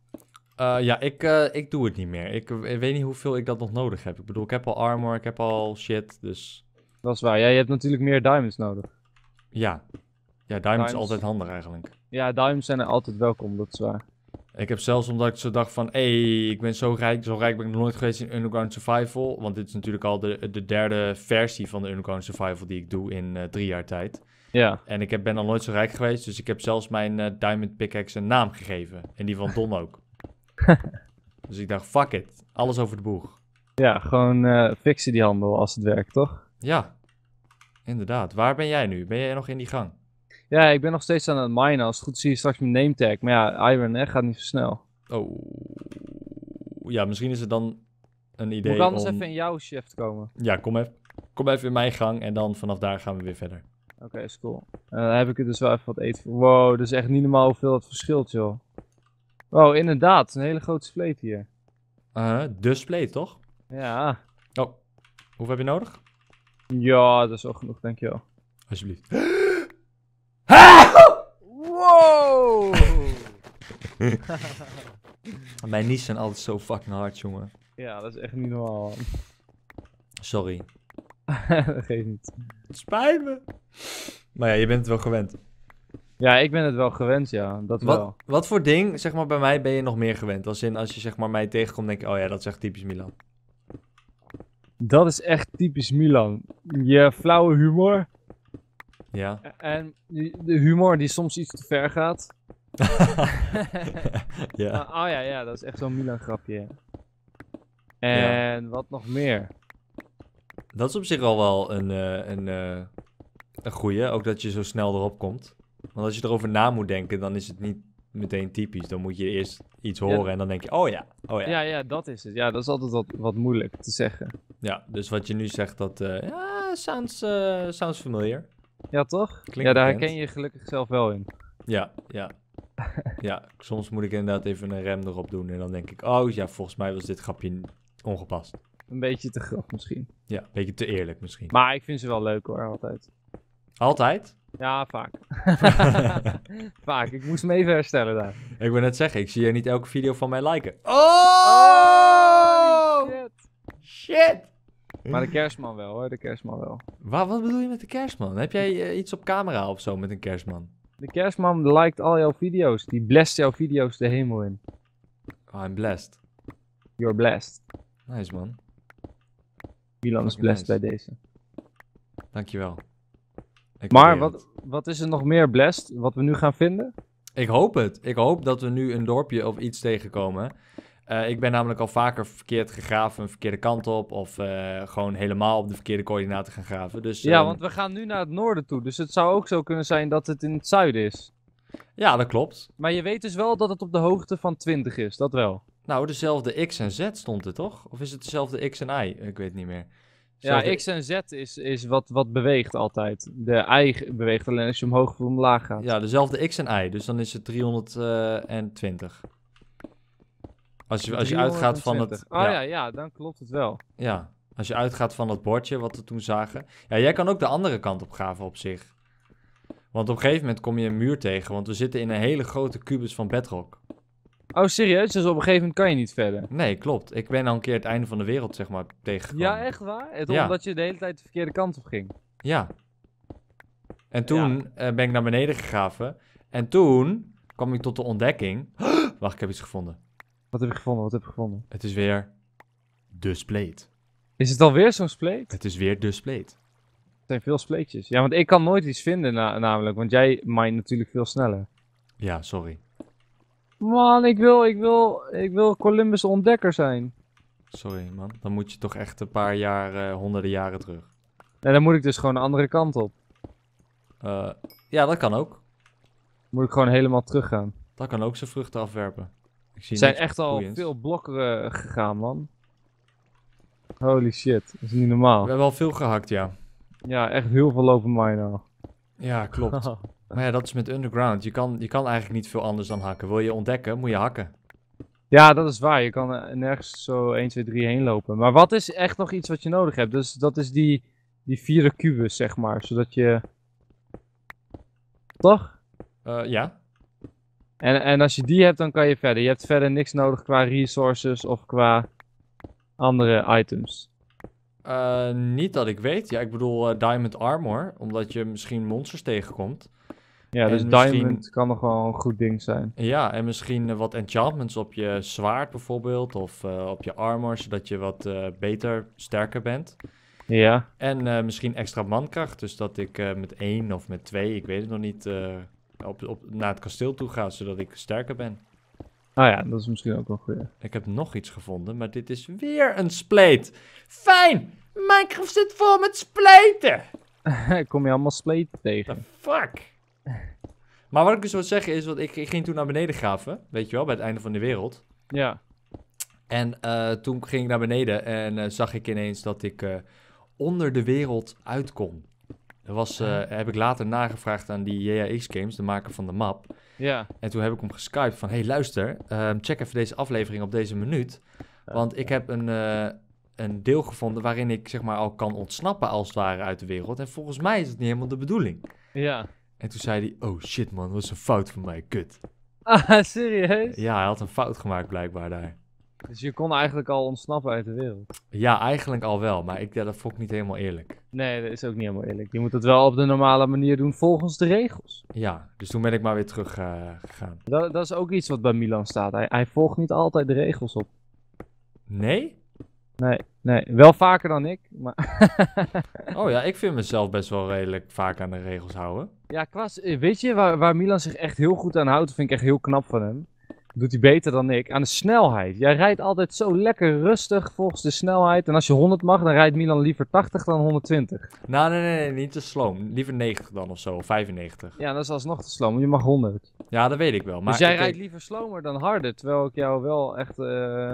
Eh, ja, ik, eh, ik doe het niet meer. Ik, weet niet hoeveel ik dat nog nodig heb. Ik bedoel, ik heb al armor, ik heb al shit, dus... Dat is waar. Jij je hebt natuurlijk meer diamonds nodig. Ja. Ja, diamonds, diamonds. altijd handig eigenlijk. Ja, diamonds zijn er altijd welkom, dat is waar. Ik heb zelfs omdat ik zo dacht van, hé, hey, ik ben zo rijk, zo rijk ben ik nog nooit geweest in Underground Survival. Want dit is natuurlijk al de, de derde versie van de Underground Survival die ik doe in drie jaar tijd. Ja. En ik heb, ben al nooit zo rijk geweest, dus ik heb zelfs mijn eh, Diamond Pickaxe een naam gegeven. En die van Don ook. dus ik dacht, fuck it. Alles over de boeg. Ja, gewoon uh, fixen die handel als het werkt, toch? Ja, inderdaad. Waar ben jij nu? Ben jij nog in die gang? Ja, ik ben nog steeds aan het minen. Als het goed zie je straks mijn name tag. Maar ja, Iron hè, gaat niet zo snel. Oh. Ja, misschien is het dan een idee Moet ik anders even in jouw shift komen? Ja, kom even, kom even in mijn gang en dan vanaf daar gaan we weer verder. Oké, is cool. Eh, dan heb ik er dus wel even wat eten voor. Wow, dat is echt niet normaal hoeveel dat verschilt, joh. Wow, inderdaad. Een hele grote spleet hier. Uh, de spleet, toch? Ja. Oh, hoeveel heb je nodig? Ja, dat is wel genoeg, denk wel. Alsjeblieft. wow! Mijn niets zijn altijd zo fucking hard, jongen. Ja, dat is echt niet normaal. Sorry. dat geeft niet. Het spijt me. Maar ja, je bent het wel gewend. Ja, ik ben het wel gewend, ja. Dat wat, wel. Wat voor ding, zeg maar, bij mij ben je nog meer gewend? Als in, als je zeg maar mij tegenkomt, denk je, oh ja, dat is echt typisch Milan. Dat is echt typisch Milan. Je flauwe humor. Ja. En de humor die soms iets te ver gaat. ja. Ah, oh ja, ja, dat is echt zo'n Milan grapje. En wat nog meer? Dat is op zich al wel een, uh, een, eh, een goeie. Ook dat je zo snel erop komt. Want als je erover na moet denken, dan is het niet meteen typisch. Dan moet je eerst iets horen en dan denk je, oh ja, oh ja. Ja, ja, dat is het. Ja, dat is altijd wat, wat moeilijk te zeggen. Ja, dus wat je nu zegt, dat eh, ja, sounds, sounds familiar. Ja, toch? Klinkt ja, daar herken je gelukkig zelf wel in. Ja, ja. ja, soms moet ik inderdaad even een rem erop doen en dan denk ik, oh ja, volgens mij was dit grapje ongepast. Een beetje te grof misschien. Ja, een beetje te eerlijk misschien. Maar ik vind ze wel leuk hoor, altijd. Altijd? Ja, vaak. vaak. Ik moest me even herstellen daar. Ik wil net zeggen, ik zie je niet elke video van mij liken. Oh! oh! shit. shit! Maar de kerstman wel hoor, de kerstman wel. Wat, wat bedoel je met de kerstman? Heb jij eh, iets op camera of zo met een kerstman? De kerstman liked al jouw video's. Die blest jouw video's de hemel in. Oh, I'm blessed. You're blessed. Nice man. Milan is blessed bij deze. Dankjewel. Ik maar wat, wat is er nog meer blessed wat we nu gaan vinden? Ik hoop het. Ik hoop dat we nu een dorpje of iets tegenkomen. Eh, ik ben namelijk al vaker verkeerd gegraven, een verkeerde kant op. Of eh, gewoon helemaal op de verkeerde coördinaten gaan graven. Dus, ja, ehm, want we gaan nu naar het noorden toe. Dus het zou ook zo kunnen zijn dat het in het zuiden is. Ja, dat klopt. Maar je weet dus wel dat het op de hoogte van 20 is, dat wel. Nou, dezelfde X en Z stond er toch? Of is het dezelfde X en Y? Ik weet het niet meer. Ja, X en Z is, is wat, wat beweegt altijd. De Y beweegt alleen als je omhoog of omlaag gaat. Ja, dezelfde X en Y. Dus dan is het 320. Als je, als je uitgaat van het... Ah ja. ja, ja, dan klopt het wel. Ja, als je uitgaat van het bordje wat we toen zagen. Ja, jij kan ook de andere kant op op zich. Want op een gegeven moment kom je een muur tegen. Want we zitten in een hele grote kubus van bedrock. Oh, serieus? Dus op een gegeven moment kan je niet verder? Nee, klopt. Ik ben al een keer het einde van de wereld, zeg maar, tegengekomen. Ja, echt waar? Het Omdat je de hele tijd de verkeerde kant op ging? Ja. En toen eh, ben ik naar beneden gegraven. En toen kwam ik tot de ontdekking... Wacht, ik heb iets gevonden. Wat heb ik gevonden? Wat heb ik gevonden? Het is weer de spleet. Is het alweer zo'n spleet? Het is weer de spleet. Er zijn veel spleetjes. Ja, want ik kan nooit iets vinden namelijk, want jij mine natuurlijk veel sneller. Ja, sorry. Man, ik wil, ik wil, ik wil Columbus ontdekker zijn. Sorry man, dan moet je toch echt een paar jaar, eh, honderden jaren terug. Nee, dan moet ik dus gewoon de andere kant op. Eh, ja, dat kan ook. Moet ik gewoon helemaal teruggaan. Dat kan ook zijn vruchten afwerpen. Er zijn echt al veel blokken eh, gegaan, man. Holy shit, dat is niet normaal. We hebben wel veel gehakt, ja. Ja, echt heel veel lopen mij nou. Ja, klopt. Maar ja, dat is met underground. Je kan, je kan eigenlijk niet veel anders dan hakken. Wil je ontdekken, moet je hakken. Ja, dat is waar. Je kan eh, nergens zo 1, 2, 3 heen lopen. Maar wat is echt nog iets wat je nodig hebt? Dus dat is die, die vierde kubus, zeg maar. Zodat je... Toch? Eh, ja. En, en als je die hebt, dan kan je verder. Je hebt verder niks nodig qua resources of qua andere items. Eh, niet dat ik weet. Ja, ik bedoel eh, Diamond Armor, omdat je misschien monsters tegenkomt. Ja, dus Diamond kan nog wel een goed ding zijn. Ja, en misschien eh, wat enchantments op je zwaard bijvoorbeeld, of op je armor, zodat je wat beter, sterker bent. Ja. En misschien extra mankracht, dus dat ik met één of met twee, ik weet het nog niet, op, op, naar het kasteel toe ga, zodat ik sterker ben. Oh ja, dat is misschien ook wel goed. Ik heb nog iets gevonden, maar dit is weer een spleet. Fijn! Minecraft zit vol met spleten! Kom je allemaal spleten tegen? The fuck! Maar wat ik dus wil zeggen is, want ik, ik, ging toen naar beneden graven, weet je wel, bij het einde van de wereld. Ja. En eh, toen ging ik naar beneden en eh, zag ik ineens dat ik eh, onder de wereld uit kon. was, heb ik later nagevraagd aan die JAX Games, de maker van de map. Ja. En toen heb ik hem geskyped van... hey, luister, ehm, check even deze aflevering op deze minuut. Want ik heb een, eh, een deel gevonden waarin ik zeg maar al kan ontsnappen als het ware uit de wereld. En volgens mij is het niet helemaal de bedoeling. Ja. En toen zei hij, oh shit man, dat is een fout van mij, kut. Ah, serieus? Ja, hij had een fout gemaakt blijkbaar daar. Dus je kon eigenlijk al ontsnappen uit de wereld. Ja, eigenlijk al wel, maar ik, dat vond ik niet helemaal eerlijk. Nee, dat is ook niet helemaal eerlijk. Je moet het wel op de normale manier doen volgens de regels. Ja, dus toen ben ik maar weer terug eh, gegaan. Dat, dat, is ook iets wat bij Milan staat. Hij, hij volgt niet altijd de regels op. Nee? Nee, nee. Wel vaker dan ik, maar... oh ja, ik vind mezelf best wel redelijk vaak aan de regels houden. Ja, Kwas, eh, weet je waar, waar Milan zich echt heel goed aan houdt? Dat vind ik echt heel knap van hem doet hij beter dan ik, aan de snelheid. Jij rijdt altijd zo lekker rustig volgens de snelheid. En als je 100 mag, dan rijdt Milan liever 80 dan 120. Nou, nee, nee, nee niet te sloom. Liever 90 dan of zo, 95. Ja, dat is alsnog te sloom. Je mag 100. Ja, dat weet ik wel. Maar dus jij rijdt liever slomer dan harder, terwijl ik jou wel echt eh,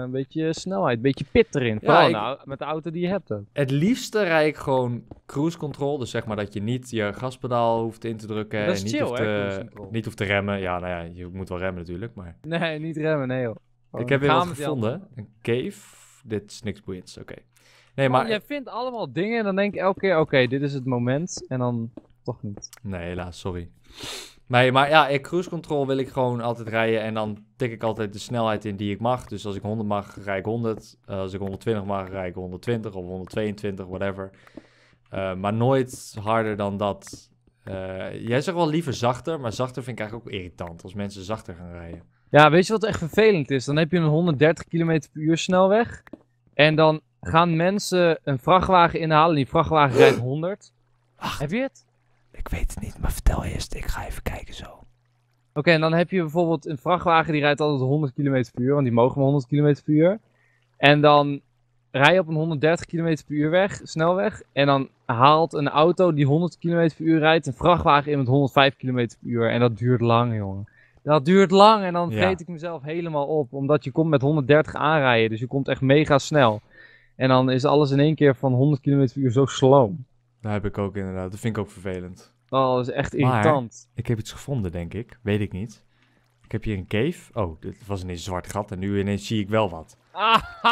een beetje snelheid, een beetje pit erin. Vooral ja, nou, met de auto die je hebt dan. Het liefste rijd ik gewoon cruise control, dus zeg maar dat je niet je gaspedaal hoeft in te drukken. Dat is en niet, chill, hoeft hè, te, niet hoeft te remmen. Ja, nou ja, je moet wel remmen natuurlijk, maar... Nee, niet remmen, nee joh. ik oh, heb weer wat gevonden. Een cave. Dit is niks boeiends, oké. Nee, maar... Oh, jij vindt allemaal dingen en dan denk ik elke keer, oké, dit is het moment. En dan toch niet. Nee, helaas, sorry. Nee, maar ja, cruise control wil ik gewoon altijd rijden. En dan tik ik altijd de snelheid in die ik mag. Dus als ik 100 mag, rij ik 100. Eh, als ik 120 mag, rij ik 120 of 122, whatever. Eh, maar nooit harder dan dat. Eh, jij zegt wel liever zachter, maar zachter vind ik eigenlijk ook irritant. Als mensen zachter gaan rijden. Ja, weet je wat echt vervelend is? Dan heb je een 130 km per uur snelweg. En dan gaan mensen een vrachtwagen inhalen. En die vrachtwagen rijdt 100. heb je het? Ik weet het niet, maar vertel eerst. Ik ga even kijken zo. Oké, en dan heb je bijvoorbeeld een vrachtwagen die rijdt altijd 100 km per uur. Want die mogen maar 100 km per uur. En dan rij je op een 130 km per uur weg, snelweg. En dan haalt een auto die 100 km per uur rijdt een vrachtwagen in met 105 km per uur. En dat duurt lang, jongen dat duurt lang en dan vreet ik mezelf helemaal op. Omdat je komt met 130 aanrijden, dus je komt echt mega snel. En dan is alles in één keer van 100 km per uur zo sloom. Dat heb ik ook inderdaad. Dat vind ik ook vervelend. Oh, dat is echt irritant. ik heb iets gevonden, denk ik. Weet ik niet. Ik heb hier een cave. Oh, dit was ineens een zwart gat en nu ineens zie ik wel wat.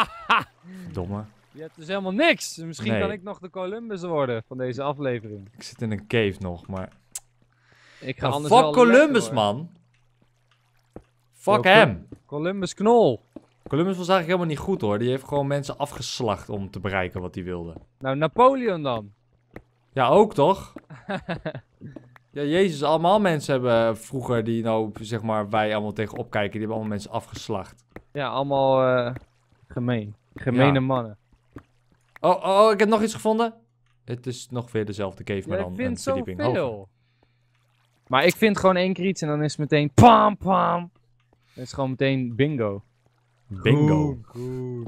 Domme. Je hebt dus helemaal niks. Misschien kan ik nog de Columbus worden van deze aflevering. Ik zit in een cave nog, maar... Ik ga nou, anders fuck Columbus, man. Fuck hem. Columbus knol. Columbus was eigenlijk helemaal niet goed hoor. Die heeft gewoon mensen afgeslacht om te bereiken wat hij wilde. Nou, Napoleon dan. Ja, ook toch? ja, Jezus, allemaal mensen hebben vroeger die nou, zeg maar, wij allemaal tegen opkijken. Die hebben allemaal mensen afgeslacht. Ja, allemaal eh, gemeen. Gemene mannen. Oh, oh, oh, ik heb nog iets gevonden. Het is nog weer dezelfde cave, maar dan een verdieping Maar ik vind gewoon één keer iets en dan is het meteen pam pam. Het is gewoon meteen bingo. Bingo.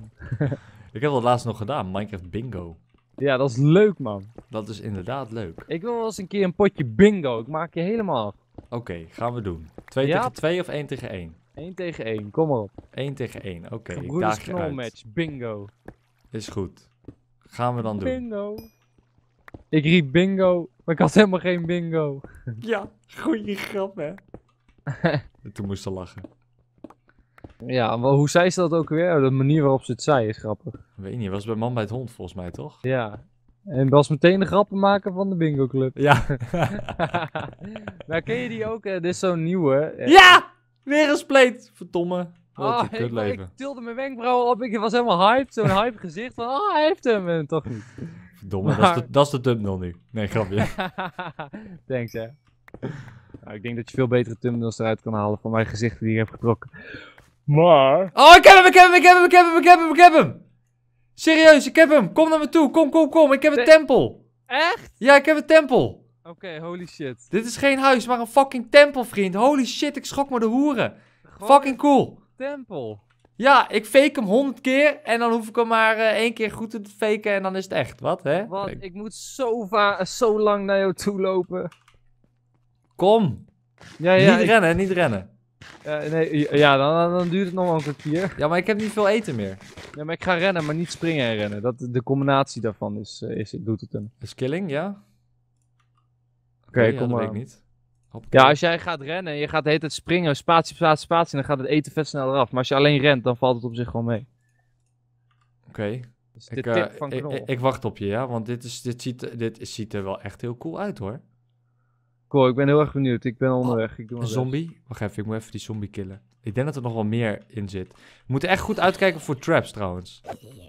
ik heb dat laatst nog gedaan, Minecraft bingo. Ja, dat is leuk, man. Dat is inderdaad leuk. Ik wil wel eens een keer een potje bingo. Ik maak je helemaal Oké, gaan we doen. Twee tegen twee of één tegen één. 1 tegen 1, kom maar op. Eén tegen 1, oké. ik daag je uit. match, bingo. Is goed. Gaan we dan doen. Bingo. Ik riep bingo, maar ik had helemaal geen bingo. ja, goeie grap, hè. Toen moest ze lachen. Ja, hoe zei ze dat ook weer? Oh, de manier waarop ze het zei is grappig. Weet niet, was bij Man bij het Hond volgens mij toch? Ja. En was meteen de grappen maken van de bingo club. Ja. nou, ken je die ook? Eh, dit is zo'n nieuwe. Eh, ja! Weer een spleet! Verdomme. Oh, ik, ik, ik, tilde mijn wenkbrauwen op. Ik was helemaal hyped. Zo'n hype gezicht van, oh, hij heeft hem. En toch niet. Verdomme, dat, is de, de thumbnail nu. Nee, grapje. Thanks, hè. Nou, ik denk dat je veel betere thumbnails eruit kan halen van mijn gezichten die ik heb getrokken. Maar... Oh, ik heb hem, ik heb hem, ik heb hem, ik heb hem, ik heb hem, ik heb hem! Serieus, ik heb hem! Kom naar me toe, kom, kom, kom, ik heb een tempel! Echt? Ja, ik heb een tempel! Oké, holy shit. Dit is geen huis, maar een fucking tempel, vriend. Holy shit, ik schok me de hoeren. fucking cool. Tempel. Ja, ik fake hem honderd keer en dan hoef ik hem maar eh, één keer goed te faken en dan is het echt. Wat, hè? Want ik moet zo, zo lang naar jou toe lopen. Kom. Ja, ja, niet rennen, niet rennen. Ja, eh, nee, ja dan, dan duurt het nog wel een kwartier. Ja, maar ik heb niet veel eten meer. Ja, maar ik ga rennen, maar niet springen en rennen. Dat, de combinatie daarvan is, eh, is, doet het een Is killing, ja? Oké, kom maar. ik niet. Ja, als jij gaat rennen en je gaat de hele tijd springen, spatie, spatie, spatie, dan gaat het eten vet sneller af Maar als je alleen rent, dan valt het op zich gewoon mee. Oké. Okay. Dus ik, uh, ik, ik, ik, wacht op je, ja, want dit, is, dit, ziet, dit ziet er wel echt heel cool uit hoor. Cool, ik ben heel erg benieuwd. Ik ben onderweg. ik doe een zombie? Wacht even, ik moet even die zombie killen. Ik denk dat er nog wel meer in zit. We moeten echt goed uitkijken voor traps trouwens.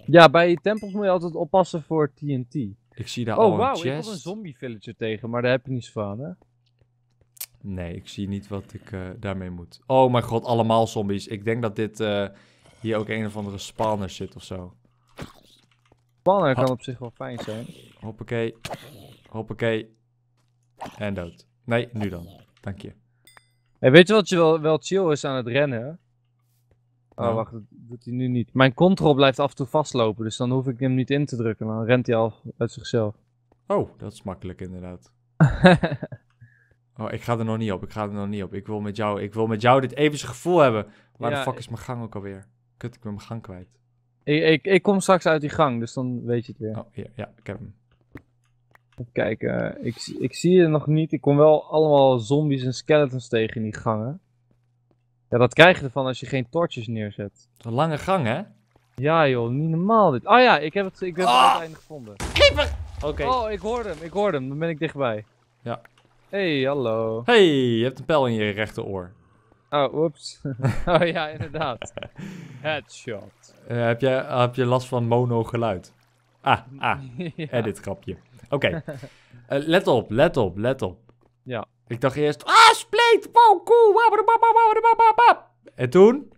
Ja, bij tempels moet je altijd oppassen voor TNT. Ik zie daar oh, al een wow, wauw, ik had een zombie villager tegen, maar daar heb je niets van, hè? Nee, ik zie niet wat ik eh, daarmee moet. Oh mijn god, allemaal zombies. Ik denk dat dit eh, hier ook een of andere spawner zit of zo. Spawner kan op zich wel fijn zijn. Hoppakee. Hoppakee. En dood. Nee, nu dan. Dank je. weet je wat je wel, wel chill is aan het rennen? Oh, nou. wacht, dat doet hij nu niet. Mijn control blijft af en toe vastlopen, dus dan hoef ik hem niet in te drukken. Dan rent hij al uit zichzelf. Oh, dat is makkelijk inderdaad. oh, ik ga er nog niet op, ik ga er nog niet op. Ik wil met jou, ik wil met jou dit even gevoel hebben. Waar de fuck is mijn gang ook alweer? Kut, ik ben mijn gang kwijt. Ik, ik, ik, kom straks uit die gang, dus dan weet je het weer. Oh, hier, ja, ik heb hem kijken, ik, ik zie je nog niet. Ik kom wel allemaal zombies en skeletons tegen in die gangen. Ja, dat krijg je ervan als je geen torches neerzet. Een lange gang, hè? Ja, joh, niet normaal dit. Ah ja, ik heb het, ik heb het oh! gevonden. Keeper. Oké. Oh, ik hoor hem, ik hoor hem. Dan ben ik dichtbij. Ja. Hey, hallo. Hey, je hebt een pijl in je rechteroor. Oh, oeps. oh ja, inderdaad. Headshot. Eh, heb, jij, heb je last van mono geluid? Ah, ah, edit grapje. Oké. Eh, let op, let op, let op. Ja. Ik dacht eerst, ah, spleet, wow, cool. En toen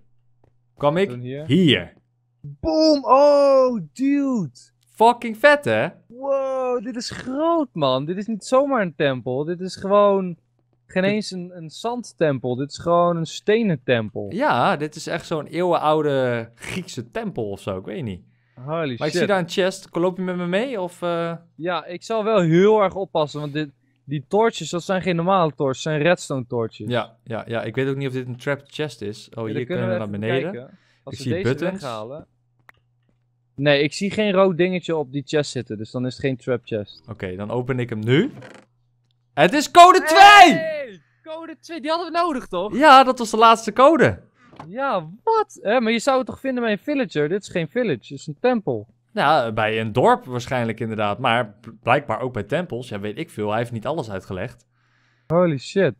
kwam ik hier. hier. Boom, oh, dude. Fucking vet, hè? Wow, dit is groot, man. Dit is niet zomaar een tempel. Dit is gewoon geen eens een, een zandtempel. Dit is gewoon een stenen tempel. Ja, dit is echt zo'n eeuwenoude Griekse tempel of zo. Ik weet niet maar ik zie daar een chest. Loop je met me mee? Of, eh? Ja, ik zal wel heel erg oppassen. Want dit, die torches, dat zijn geen normale torches. zijn redstone torches. Ja, ja, ja, ik weet ook niet of dit een trap chest is. Oh, hier kunnen we, naar beneden. ik we zie deze buttons. Weghalen... Nee, ik zie geen rood dingetje op die chest zitten. Dus dan is het geen trap chest. Oké, dan open ik hem nu. Het is code 2! code 2, die hadden we nodig toch? Ja, dat was de laatste code. Ja, wat? Eh, maar je zou het toch vinden bij een villager? Dit is geen village, dit is een tempel. Ja, nou, bij een dorp waarschijnlijk inderdaad. Maar blijkbaar ook bij tempels. Ja, weet ik veel. Hij heeft niet alles uitgelegd. Holy shit.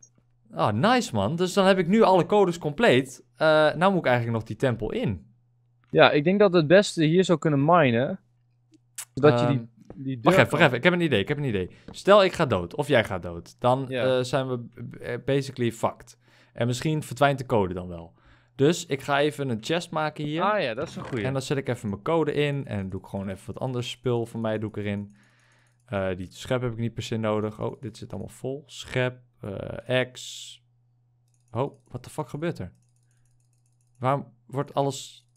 oh, nice man. Dus dan heb ik nu alle codes compleet. Uh, nou moet ik eigenlijk nog die tempel in. Ja, ik denk dat het beste hier zou kunnen minen. Zodat je die, ehm, die Wacht even, wacht even. Ik heb een idee, ik heb een idee. Stel ik ga dood, of jij gaat dood. Dan eh, zijn we basically fucked. En misschien verdwijnt de code dan wel. Dus ik ga even een chest maken hier. Ah ja, dat is een goede. En dan zet ik even mijn code in en doe ik gewoon even wat anders spul van mij doe ik erin. Eh, die schep heb ik niet per se nodig. Oh, dit zit allemaal vol. Schep, eh, X. Oh, wat de fuck gebeurt er? Waarom wordt alles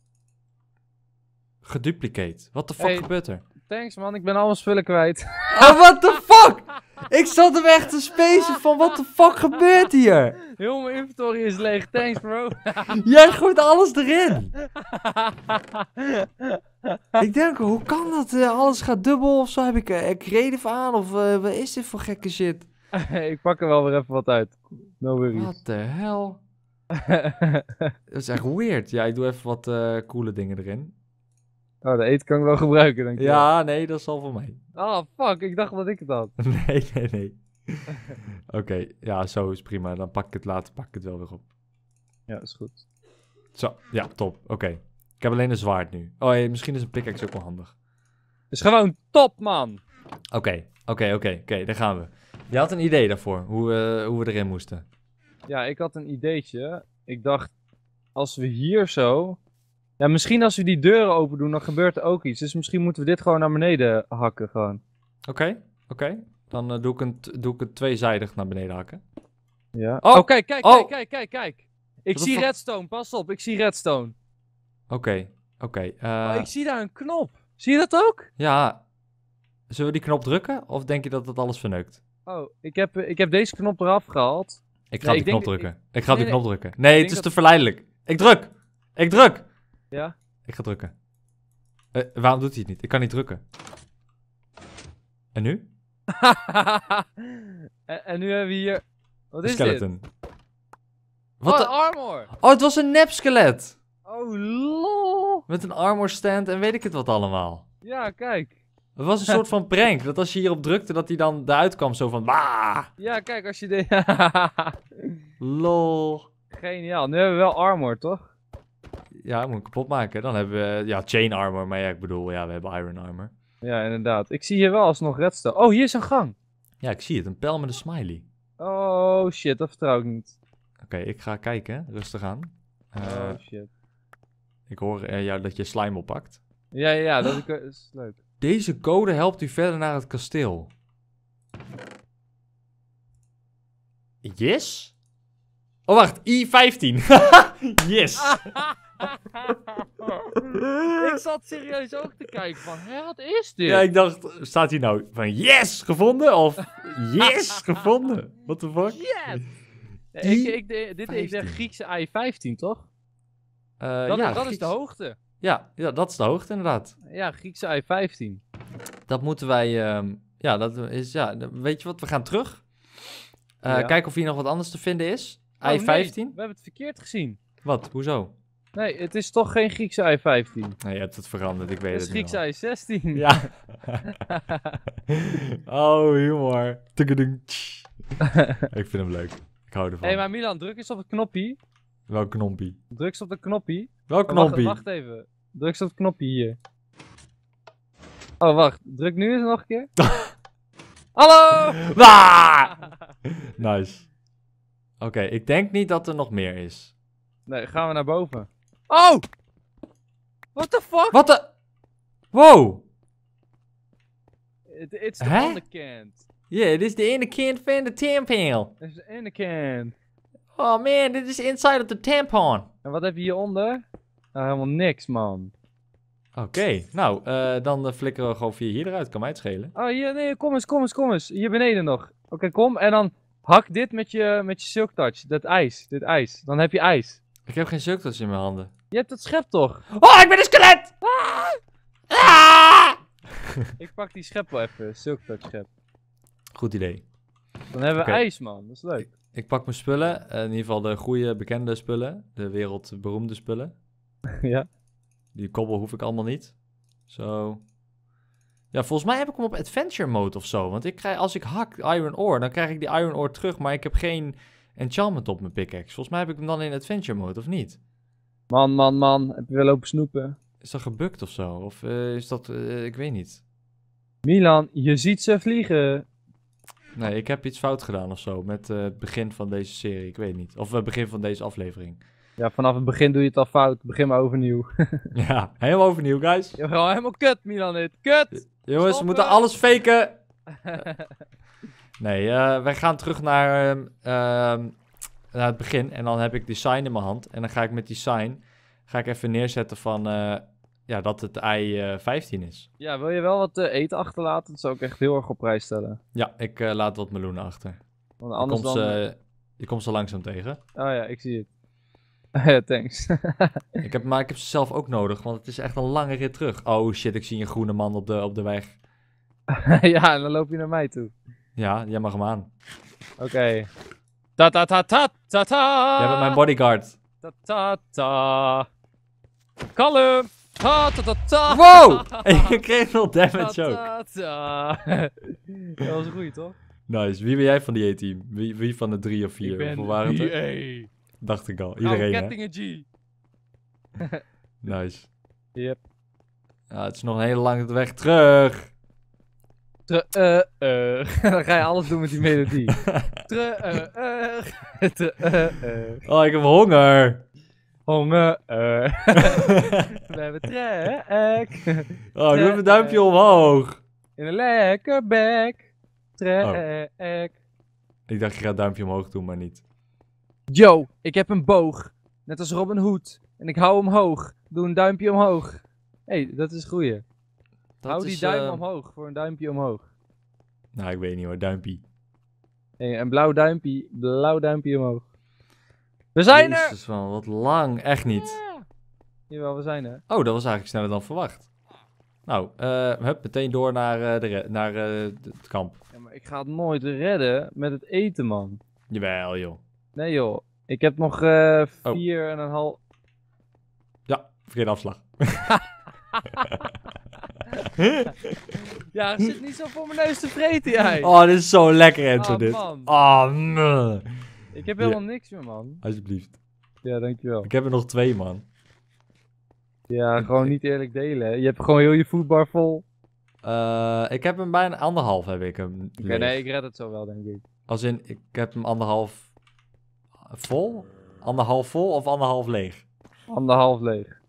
geduplicate? Wat de fuck gebeurt er? Thanks man, ik ben alles vullen kwijt. oh, what the fuck? Ik zat hem echt te spacen van, wat de fuck gebeurt hier? Heel mijn inventory is leeg, thanks bro. Jij gooit alles erin. ik denk, hoe kan dat? Eh, alles gaat dubbel of zo? Heb ik een eh, creative aan? Of uh, wat is dit voor gekke shit? ik pak er wel weer even wat uit. No worries. Wat de hell? dat is echt weird. Ja, ik doe even wat coole dingen erin. Nou, de eten kan ik wel gebruiken, denk ik. Ja, nee, dat is al voor mij. Ah, oh, fuck, ik dacht dat ik het had. nee, nee, nee. Oké, ja, zo is prima. Dan pak ik het later, pak ik het wel weer op. Ja, is goed. Zo, ja, top. Oké. Ik heb alleen een zwaard nu. Oh, misschien is een pickaxe ook wel handig. Is gewoon top, man! Oké, oké, oké, oké, daar gaan we. Je had een idee daarvoor, hoe, uh, hoe we erin moesten. Ja, ik had een ideetje. Ik dacht, als we hier zo ja, misschien als we die deuren open doen, dan gebeurt er ook iets. Dus misschien moeten we dit gewoon naar beneden hakken gewoon. Oké, oké. Dan eh, doe, ik een doe ik het tweezijdig naar beneden hakken. Ja. Oh, oh kijk, oh! kijk, kijk, kijk, Ik zie redstone, pas op, ik zie redstone. Oké, oké. Eh. Oh, ik zie daar een knop. Zie je dat ook? Ja. Zullen we die knop drukken? Of denk je dat dat alles verneukt? Oh, ik heb, eh, ik heb deze knop eraf gehaald. Ik ga die knop drukken. Ik, ga die knop drukken. nee het is te verleidelijk. Ik druk! Ik druk! Ja? Ik ga drukken. Eh, waarom doet hij het niet? Ik kan niet drukken. En nu? en, en, nu hebben we hier... Wat is skeleton. dit? Wat oh, armor! Oh, het was een nep skelet! Oh, lol! Met een armor stand en weet ik het wat allemaal. Ja, kijk. Het was een soort van prank. Dat als je hierop drukte, dat hij dan eruit kwam zo van... Bah! Ja, kijk, als je deed... Lol. Geniaal. Nu hebben we wel armor, toch? ja, moet ik kapot maken. Dan hebben we, ja, chain armor. Maar ja, ik bedoel, ja, we hebben iron armor. Ja, inderdaad. Ik zie hier wel alsnog redstone. Oh, hier is een gang. Ja, ik zie het. Een pijl met een smiley. Oh, shit. Dat vertrouw ik niet. Oké, ik ga kijken. Rustig aan. oh, eh, shit. Ik hoor eh, jou dat je slime oppakt. Ja, ja, ja dat is leuk. Deze code helpt u verder naar het kasteel. Yes? Oh, wacht. I15. yes. ik zat serieus ook te kijken van, wat is dit? Ja, ik dacht, staat hier nou van yes, gevonden? Of yes, gevonden? What the fuck? Yes! ik, ik, dit is de Griekse I-15, toch? Uh, dat, ja, dat is de hoogte. Ja, ja, dat is de hoogte inderdaad. Ja, Griekse I-15. Dat moeten wij... Ehm, ja, dat is... Ja, weet je wat? We gaan terug. Uh, Kijken of hier nog wat anders te vinden is. Oh, I-15. we hebben het verkeerd gezien. Wat? Hoezo? Nee, het is toch geen Griekse i 15 Nee, je hebt het veranderd, ik weet het, is het niet Griekse i 16 Ja. oh, humor. ik vind hem leuk. Ik hou ervan. Hé, hey, maar Milan, druk eens op het knoppie. Welk knoppie? Druk eens op de knoppie. Wel oh, knoppie? wacht, even. Druk eens op het knopje hier. Oh, wacht. Druk nu eens nog een keer. Hallo! nice. Oké, ik denk niet dat er nog meer is. Nee, gaan we naar boven. Oh! What the fuck? Wat de... Wow! Het is de huh? onderkant. Ja, dit is ene kant van de tampon. Dit is de kant. Oh man, dit is inside of the tampon. En wat heb je hieronder? Nou, helemaal niks, man. Oké, nou, eh, dan eh, flikkeren we gewoon via hier eruit. Kan mij het schelen. Oh, hier, nee, kom eens, kom eens, kom eens. Hier beneden nog. Oké, kom. En dan hak dit met je, met je silk touch. Dat ijs, dit ijs. Dan heb je ijs. Ik heb geen zuchtels in mijn handen. Je hebt het schep toch? Oh, ik ben een skelet! Ah! Ah! ik pak die schep wel even, zulktouch schep. Goed idee. Dan hebben we ijs, man. Dat is leuk. Ik, pak mijn spullen. Eh, in ieder geval de goede, bekende spullen. De wereldberoemde spullen. ja. Die kobbel hoef ik allemaal niet. Zo. Ja, volgens mij heb ik hem op adventure mode of zo. Want ik krijg, als ik hak iron ore, dan krijg ik die iron ore terug. Maar ik heb geen en enchantment op mijn pickaxe. Volgens mij heb ik hem dan in adventure mode, of niet? Man, man, man. Heb je wel lopen snoepen? Is dat gebukt of zo? Of eh, is dat... Eh, ik weet niet. Milan, je ziet ze vliegen. Nee, ik heb iets fout gedaan of zo met eh, het begin van deze serie. Ik weet niet. Of het begin van deze aflevering. Ja, vanaf het begin doe je het al fout. Begin maar overnieuw. ja, helemaal overnieuw, guys. Je gewoon helemaal kut, Milan, dit. Kut! Jongens, we moeten alles faken. Nee, eh, wij gaan terug naar, ehm, ehm, naar het begin. En dan heb ik design in mijn hand. En dan ga ik met design ga ik even neerzetten van... Eh, ja, dat het ei 15 eh, is. Ja, wil je wel wat eten achterlaten? Dat zou ik echt heel erg op prijs stellen. Ja, ik laat wat meloenen achter. Want anders je komt, dan... ze, je komt ze langzaam tegen. Oh ja, ik zie het. ja, thanks. ik heb, maar ik heb ze zelf ook nodig, want het is echt een lange rit terug. Oh shit, ik zie een groene man op de, op de weg. ja, en dan loop je naar mij toe. Ja, jij mag hem aan. Oké. Okay. Ta ta ta ta ta ta. Jij bent mijn bodyguard. Ta ta ta. Kalm. Ta ta ta ta. Wow! Ik kreeg veel damage ook. Ta ta ta. Dat was goed, toch? Nice. Wie ben jij van die E-team? Wie, wie van de drie of vier? Ik ben Dacht ik al. Nou, Iedereen, nou, kettingen G. nice. Yep. Ja, het is nog een hele lange weg terug. Tre, eh, eh. Dan ga je alles doen met die melodie. Tre, eh, eh. Tre, Oh, ik heb honger. Honger, eh. We hebben trek. Oh, doe even een duimpje omhoog. In een lekker bek. Trek. Oh. Ik dacht, je gaat duimpje omhoog doen, maar niet. Yo, ik heb een boog. Net als Robin Hood. En ik hou hem hoog. Doe een duimpje omhoog. Hé, hey, dat is goeie. Hou die duim eh, omhoog voor een duimpje omhoog. Nou, ik weet niet hoor, Duimpje. Hey, een blauw duimpje, blauw duimpje omhoog. We zijn er! wat lang, echt niet. Jawel, we zijn er. Oh, dat was eigenlijk sneller dan verwacht. Nou, uh, hup, meteen door naar, eh, de naar het kamp. Ja, maar ik ga het nooit redden met het eten, man. Jawel, joh. Nee, joh. Ik heb nog oh. vier en een half... Ja, verkeerde afslag. ja, zit niet zo voor mijn neus te vreten, jij. Oh, dit is zo lekker, Enzo, oh, dit. Man. Oh, Ik heb helemaal niks meer, man. Alsjeblieft. Ja, dankjewel. Ik heb er nog twee, man. Ja, gewoon niet eerlijk delen. Je hebt gewoon heel je voetbar vol. Uh, ik heb hem bijna anderhalf, heb ik hem. nee, ik red het zo wel, denk ik. Als in, ik heb hem anderhalf vol? Anderhalf vol of anderhalf leeg? Anderhalf leeg.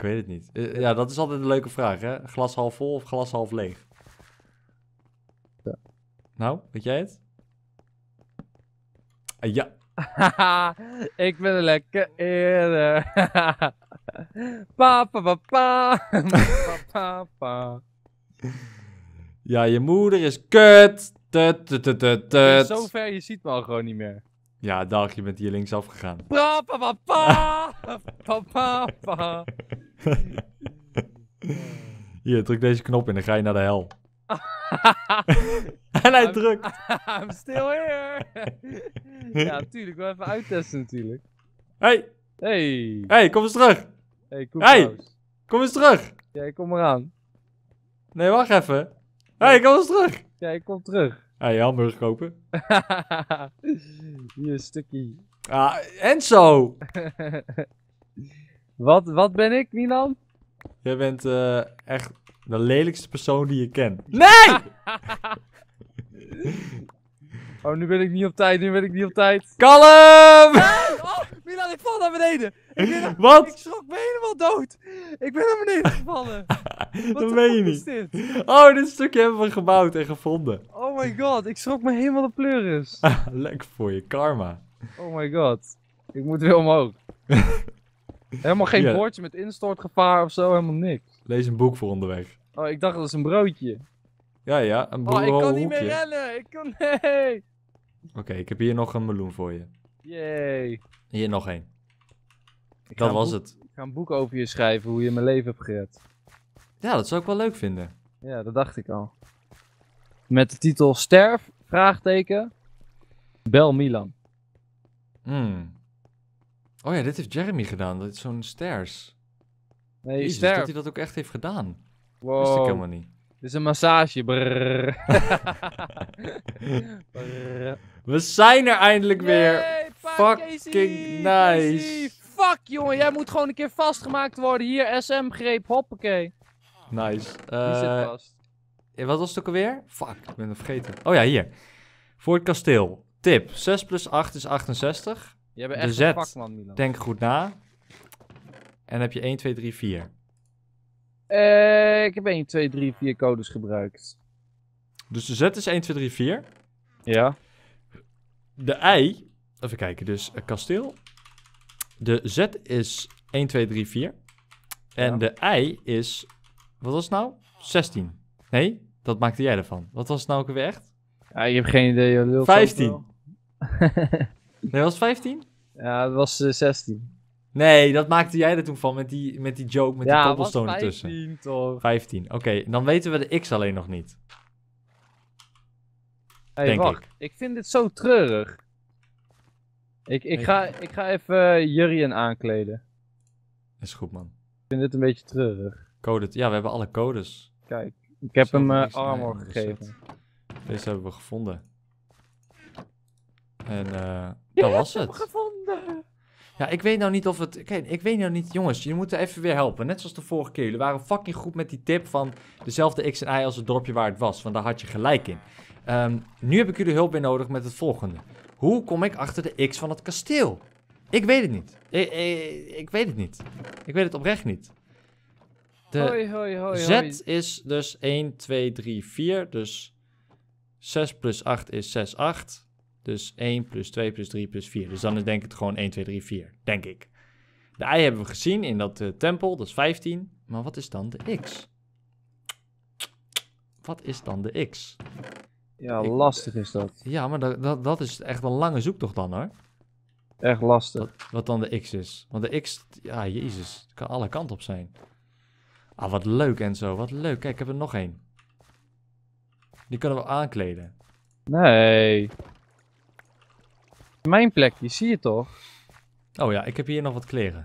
Ik weet het niet. Eh, ja, dat is altijd een leuke vraag, hè? Glas half vol of glas half leeg? Ja. Nou, weet jij het? Uh, ja. ik ben een lekker eerder. pa, pa, pa, pa. pa, pa, Ja, je moeder is kut. Tut, tut, zover, je ziet me al gewoon niet meer. Ja, dag, je bent hier linksaf gegaan. Pa, pa, pa, pa. pa, pa, pa. Hier, druk deze knop in, dan ga je naar de hel. en hij drukt. I'm still here. ja, natuurlijk. Wel even uittesten natuurlijk. Hey. Hey. Hey, kom eens terug. Hey, hey. kom eens terug. Ja, ik kom eraan. Nee, wacht even. hey, kom eens terug. Ja, ik kom terug. Hey, hamburger kopen. Hier, een stukje. Ah, Enzo. Wat, wat ben ik, Milan? Jij bent eh, echt de lelijkste persoon die je kent. Nee! oh, nu ben ik niet op tijd, nu ben ik niet op tijd. Kalm! Ah, oh, Milan, ik val naar beneden. Ik wat? Ik schrok me helemaal dood. Ik ben naar beneden gevallen. wat dat weet je niet. Dit? Oh, dit stukje hebben we gebouwd en gevonden. Oh my god, ik schrok me helemaal de pleuris. Lekker voor je karma. Oh my god. Ik moet weer omhoog. Helemaal geen woordje bordje met instortgevaar of zo, helemaal niks. Lees een boek voor onderweg. Oh, ik dacht dat is een broodje. Ja, ja, een broodje. Oh, ik kan niet meer rennen, ik kan, nee. Oké, ik heb hier nog een meloen voor je. Yay. Hier nog één. Dat was het. Ik ga een boek over je schrijven, hoe je mijn leven hebt gered. Ja, dat zou ik wel leuk vinden. Ja, dat dacht ik al. Met de titel Sterf, vraagteken, Bel Milan. Hmm. Oh ja, dit heeft Jeremy gedaan. Dat is zo'n stairs. Nee, Jezus, sterf. dat hij dat ook echt heeft gedaan. Wow. Wist ik helemaal niet. Dit is een massage. We zijn er eindelijk weer. Yay, Fucking nice. Fuck jongen, jij moet gewoon een keer vastgemaakt worden. Hier, SM-greep, hoppakee. Nice. Uh, zit eh, vast. Eh, wat was het ook alweer? Fuck, ik ben het vergeten. Oh ja, hier. Voor het kasteel. Tip, 6 plus 8 is 68. Je hebt echt een vakman, Milan. Denk goed na. En heb je 1, 2, 3, 4. Uh, ik heb 1, 2, 3, 4 codes gebruikt. Dus de Z is 1, 2, 3, 4. Ja. De I, even kijken, dus eh, kasteel. De Z is 1, 2, 3, 4. En de I is, wat was het nou? 16. Nee, dat maakte jij ervan. Wat was het nou ook weer echt? Ja, je hebt geen idee. 15. Nee, was 15? Ja, dat was 16. Eh, nee, dat maakte jij er toen van met die, met die joke met ja, die cobblestone ertussen. 15 toch. 15, oké. dan weten we de X alleen nog niet. Denk ik. Ik vind dit zo treurig. Ik, ik, ga, ik ga even eh, Jurien aankleden. Is goed, man. Ik vind dit een beetje treurig. Code, ja, we hebben alle codes. Kijk, ik heb hem eh, armor gegeven. Deze hebben we gevonden. En uh, dat was het. gevonden. Ja, ik weet nou niet of het. ik weet nou niet, jongens, jullie moeten even weer helpen. Net zoals de vorige keer. Jullie waren fucking goed met die tip van dezelfde X en Y als het dorpje waar het was. Want daar had je gelijk in. Um, nu heb ik jullie hulp weer nodig met het volgende. Hoe kom ik achter de X van het kasteel? Ik weet het niet. Eh, eh, ik, weet het niet. Ik weet het oprecht niet. De hoi, hoi, Z is dus 1, 2, 3, 4. Dus 6 plus 8 is 6, 8. Dus 1 plus 2 plus 3 plus 4. Dus dan is denk ik het gewoon 1, 2, 3, 4. Denk ik. De i hebben we gezien in dat uh, tempel, dat is 15. Maar wat is dan de x? Wat is dan de x? Ja, lastig is dat. Ja, maar dat, dat, dat, is echt een lange zoektocht dan hoor. Echt lastig. Wat, dan de x is. Want de x, ja jezus, het kan alle kanten op zijn. Ah, wat leuk en zo, wat leuk. Kijk, ik heb er nog één. Die kunnen we aankleden. Nee. Mijn plekje, zie je toch? Oh ja, ik heb hier nog wat kleren.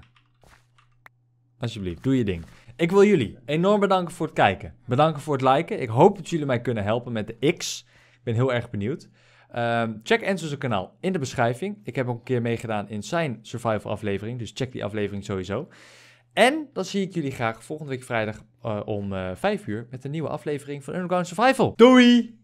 Alsjeblieft, doe je ding. Ik wil jullie enorm bedanken voor het kijken. Bedanken voor het liken. Ik hoop dat jullie mij kunnen helpen met de X. Ik ben heel erg benieuwd. Ehm, check Enzo's kanaal in de beschrijving. Ik heb ook een keer meegedaan in zijn survival aflevering. Dus check die aflevering sowieso. En dan zie ik jullie graag volgende week vrijdag eh, om 5 eh, uur met een nieuwe aflevering van Underground Survival. Doei!